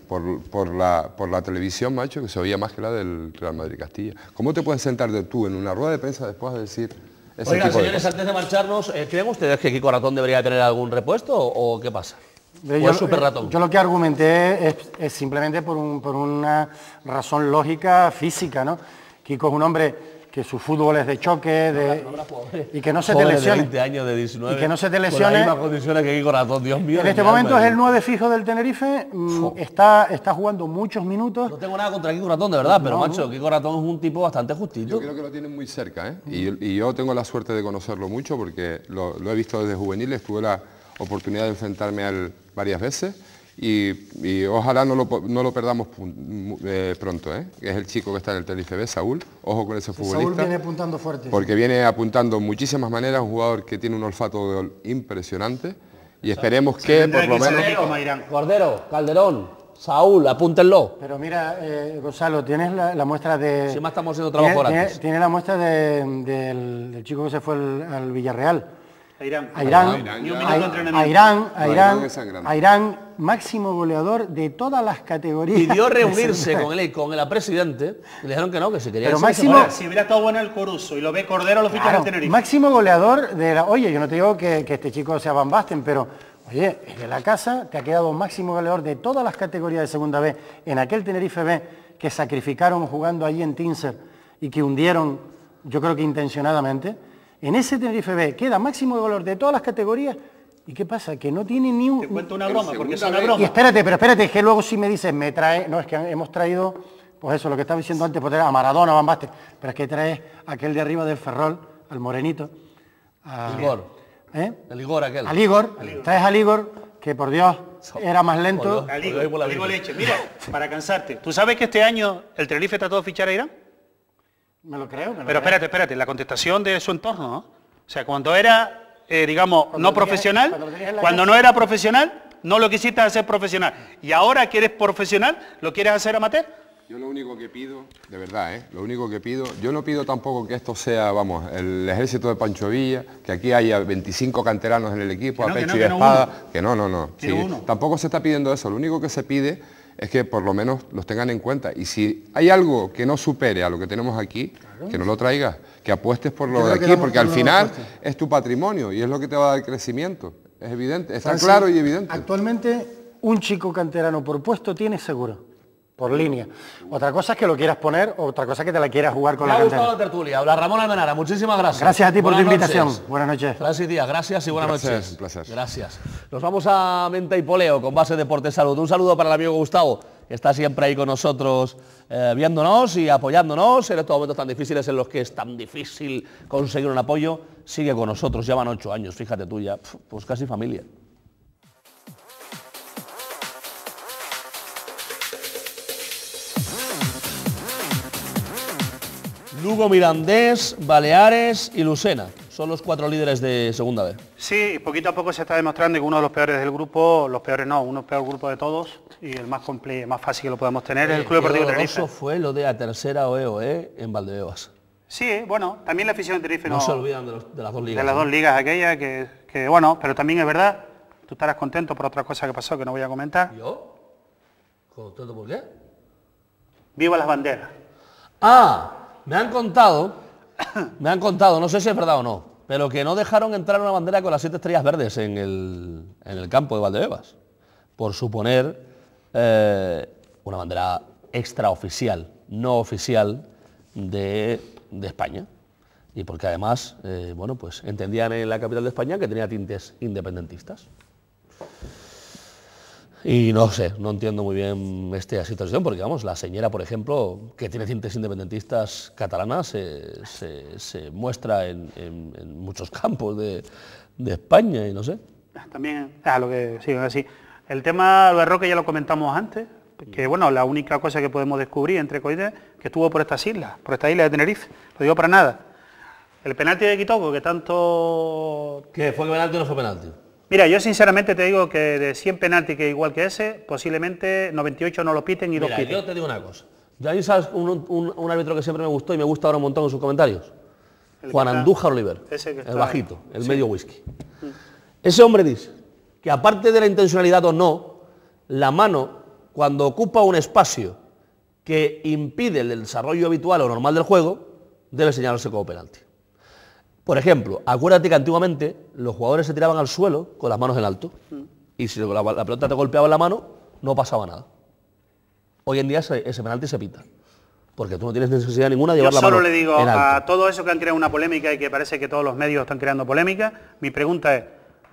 por, la, por, la, televisión, macho, que se oía más que la del Real Madrid Castilla. ¿Cómo te puedes sentar de tú en una rueda de prensa después de decir... Ese señores, antes de marcharnos, eh, ¿creen ustedes que Kiko Ratón debería tener algún repuesto o qué pasa? Yo, yo, lo que argumenté es, simplemente por, por una razón lógica física, ¿no? Kiko es un hombre que su fútbol es de choque y que no se lesione. y que no se te lesione. condiciones Dios mío. En este momento es el 9 fijo del Tenerife, mm, está, está jugando muchos minutos. No tengo nada contra Kiko Ratón, de verdad, pero macho, Kiko Ratón es un tipo bastante justito. Yo creo que lo tienen muy cerca, ¿eh? y, yo tengo la suerte de conocerlo mucho porque lo, lo he visto desde juveniles, tuve la oportunidad de enfrentarme a él varias veces y, ojalá no lo, perdamos eh, pronto, ¿eh? es el chico que está en el Tenerife Saúl, ojo con ese futbolista. Saúl viene apuntando fuerte. Porque viene apuntando muchísimas maneras, un jugador que tiene un olfato de impresionante y esperemos que por lo menos... Cordero, Calderón, Saúl, apúntenlo. Pero mira, eh, Gonzalo, tienes la, muestra de... más estamos haciendo trabajo tienes, la muestra del, chico que se fue al Villarreal. A Irán. Irán, Irán, Irán, máximo goleador de todas las categorías. Pidió *laughs* reunirse con, y con la presidente, le dijeron que no, que se quería Pero máximo, si hubiera estado bueno el Coruso y lo ve Cordero, lo fichas al Tenerife. Máximo goleador de la... Oye, yo no te digo que, este chico sea Van Basten, pero Oye, es de la casa, te ha quedado máximo goleador de todas las categorías de segunda B. En aquel Tenerife B que sacrificaron jugando allí en Tinser y que hundieron, yo creo que intencionadamente, en ese Tenerife B queda máximo de valor de todas las categorías. ¿Y qué pasa? Que no tiene ni un... Te cuento una broma, porque es una broma. Y espérate, pero espérate, que luego si me dices, me trae... No, es que hemos traído, pues eso, lo que estaba diciendo antes, a Maradona, Van Basten, pero es que traes aquel de arriba del Ferrol, al morenito. Al Igor. ¿Eh? El Igor aquel. Al Igor. Traes al Igor, que por Dios era más lento. Al Igor, Igor Leche. Mira, para cansarte, ¿tú sabes que este año el Tenerife está todo fichar a Irán? creo, Pero espérate, espérate, la contestación de su entorno, ¿no? O sea, cuando era, eh, digamos, no profesional, cuando, no era profesional, no lo quisiste hacer profesional. Y ahora que eres profesional, lo quieres hacer amateur. Yo lo único que pido, de verdad, ¿eh? lo único que pido, yo no pido tampoco que esto sea, vamos, el ejército de Pancho Villa, que aquí haya 25 canteranos en el equipo, a pecho y espada, que no, no, no. tampoco se está pidiendo eso, lo único que se pide es que por lo menos los tengan en cuenta. Y si hay algo que no supere a lo que tenemos aquí, que no lo traigas, que apuestes por lo de aquí, porque al final es tu patrimonio y es lo que te va a dar crecimiento. Es evidente, está claro y evidente. Actualmente, un chico canterano por puesto tiene seguro por línea. Otra cosa es que lo quieras poner, otra cosa es que te la quieras jugar con la cantera. ha la tertulia. habla Ramón Almenara, muchísimas gracias. Gracias a ti por tu invitación. Buenas noches. Gracias, gracias y buenas noches. Un Gracias. Nos vamos a Menta y Poleo con base Deporte Salud. Un saludo para el amigo Gustavo, que está siempre ahí con nosotros, eh, viéndonos y apoyándonos en estos momentos tan difíciles en los que es tan difícil conseguir un apoyo. Sigue con nosotros, llevan ocho años, fíjate tú ya, pues casi familia. Lugo Mirandés, Baleares y Lucena. Son los cuatro líderes de segunda vez. Sí, poquito a poco se está demostrando que uno de los peores del grupo, los peores no, uno peor grupo de todos y el más más fácil que lo podemos tener es el Club Deportivo Tenerife. Eso fue lo de la tercera OEOE eh, en Valdebebas. Sí, eh, bueno, también la afición de Tenerife no, no se olvidan de, las dos ligas. De las dos ligas aquella que, bueno, pero también es verdad, tú estarás contento por otra cosa que pasó que no voy a comentar. ¿Yo? ¿Contento por qué? Viva las banderas. Ah, me han contado, me han contado, no sé si es verdad o no, pero que no dejaron entrar una bandera con las siete estrellas verdes en el, campo de Valdebebas, por suponer eh, una bandera extraoficial, no oficial de, España. Y porque además, eh, bueno, pues entendían en la capital de España que tenía tintes independentistas. Y no sé, no entiendo muy bien este, esta situación, porque vamos, la señora, por ejemplo, que tiene cintas independentistas catalanas, eh, se, muestra en, muchos campos de, España y no sé. También, lo que sí, así. El tema de Roque ya lo comentamos antes, que mm. bueno, la única cosa que podemos descubrir entre coides que estuvo por estas islas, por esta isla de Tenerife, lo digo para nada. El penalti de Quitoco, que tanto... Que ¿Fue penalti o no fue penalti? Mira, yo sinceramente te digo que de 100 penalti que igual que ese, posiblemente 98 no lo piten y lo piten. yo te digo una cosa. ¿Ya ahí sabes un, árbitro que siempre me gustó y me gusta ahora un montón en sus comentarios. Juan Andújar Oliver, el bajito, el medio whisky. Mm. Ese hombre dice que aparte de la intencionalidad o no, la mano, cuando ocupa un espacio que impide el desarrollo habitual o normal del juego, debe señalarse como penalti. Por ejemplo, acuérdate que antiguamente los jugadores se tiraban al suelo con las manos en alto. Mm. Y si la, pelota te golpeaba en la mano, no pasaba nada. Hoy en día ese, penalti se pita porque tú no tienes necesidad ninguna de llevar la mano. Yo solo le digo a todo eso que han creado una polémica y que parece que todos los medios están creando polémica, mi pregunta es,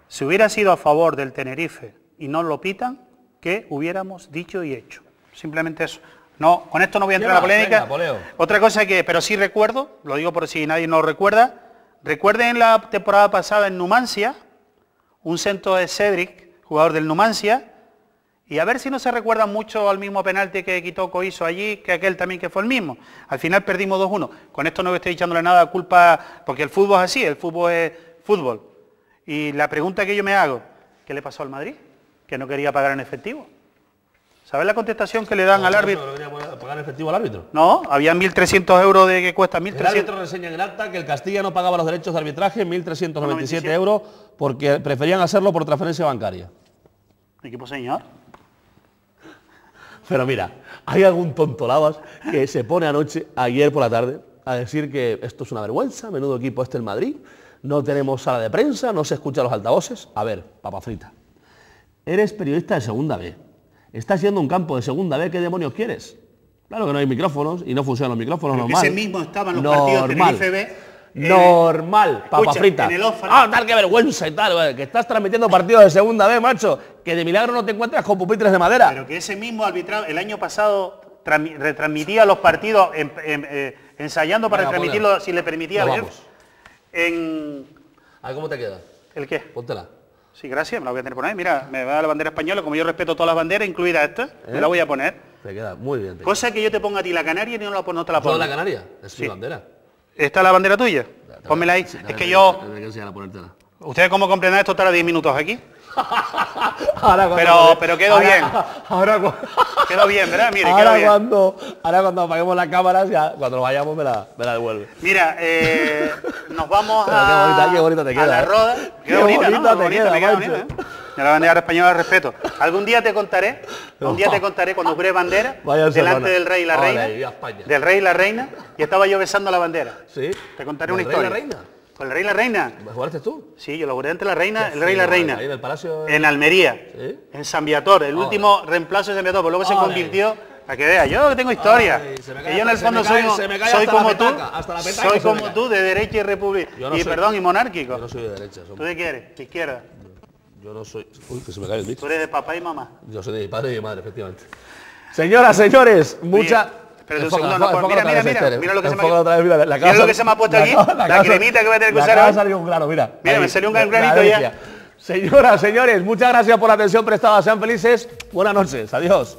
si hubiera sido a favor del Tenerife y no lo pitan, ¿qué hubiéramos dicho y hecho? Simplemente eso. No, con esto no voy a entrar en la polémica. Otra cosa que, pero sí recuerdo, lo digo por si nadie no lo recuerda, Recuerden la temporada pasada en Numancia, un centro de Cedric, jugador del Numancia, y a ver si no se recuerda mucho al mismo penalti que Quitoco hizo allí, que aquel también que fue el mismo. Al final perdimos 2-1. Con esto no estoy echándole nada de culpa, porque el fútbol es así, el fútbol es fútbol. Y la pregunta que yo me hago, ¿qué le pasó al Madrid? Que no quería pagar en efectivo. ¿Sabes la contestación que le dan al árbitro? No, pagar efectivo al árbitro? No, había 1.300 euros de que cuesta 1.300. El árbitro reseña en el acta que el Castilla no pagaba los derechos de arbitraje, 1.397 euros, porque preferían hacerlo por transferencia bancaria. Equipo pues, señor. *laughs* Pero mira, hay algún tontolabas que se pone anoche, ayer por la tarde, a decir que esto es una vergüenza, menudo equipo este en Madrid, no tenemos sala de prensa, no se escucha los altavoces. A ver, papa frita, eres periodista de segunda vez. Estás yendo un campo de segunda vez. ¿qué demonios quieres? Claro que no hay micrófonos y no funcionan los micrófonos Pero normal. Ese mismo estaban los partidos de eh, normal, papa frita. Ah, tal, qué vergüenza y tal, que estás transmitiendo partidos de segunda vez, macho, que de milagro no te encuentras con pupitres de madera. Pero que ese mismo arbitrado, el año pasado retransmitía los partidos eh, ensayando para transmitirlo si le permitía ver. En... A ah, ver, ¿cómo te queda? ¿El qué? Póntela. Sí, gracias, me la voy a tener por ahí. Mira, me va la bandera española, como yo respeto todas las banderas, incluida esta, me ¿Eh? la voy a poner. Te queda muy bien. Cosa que yo te ponga a ti la canaria y no, la, no te la pongo. ¿Toda la canaria? Es su bandera. ¿Esta es la bandera tuya? Pónmela ahí. es que yo... Ustedes cómo comprenderán esto tarda 10 minutos aquí. *laughs* ahora pero, pero quedó bien. *laughs* Ahora, *laughs* quedó bien, ¿verdad? Mire, ahora, cuando, ahora cuando apaguemos la cámara, ya, cuando nos vayamos me la, me la devuelve. Mira, eh, nos vamos a, bonita, te queda, la ¿eh? roda. Qué, bonita, bonita, te me queda ¿eh? la bandera española respeto. Algún día te contaré, un día te contaré cuando juré bandera, delante del rey y la reina, del rey y la reina, y estaba yo besando la bandera. ¿Sí? Te contaré una historia. reina? ¿Con el rey la reina reina? ¿Jugaste tú? Sí, yo lo jugué ante la reina, el rey y la reina. Ahí en palacio... En Almería, ¿Sí? en San Viator, el último reemplazo de San Viator, pero luego se convirtió, para que vea, yo tengo historia. Y yo en el fondo soy, soy como tú, soy como tú de derecha y república, y perdón, y monárquico. Yo no soy de derecha. Somos... ¿Tú de qué eres? ¿De izquierda? Yo no soy... Uy, que se me cae el bicho. ¿Tú eres de papá y mamá? Yo soy de mi padre y mi madre, efectivamente. Señoras, señores, mucha... Pero un segundo no pues Mira, mira, mira. Mira lo que se me ha puesto. aquí. La cremita que voy a tener que usar. ha un mira. Mira, me salió un granito ya. Señoras, señores, muchas gracias por la atención prestada. Sean felices. Buenas noches. Adiós.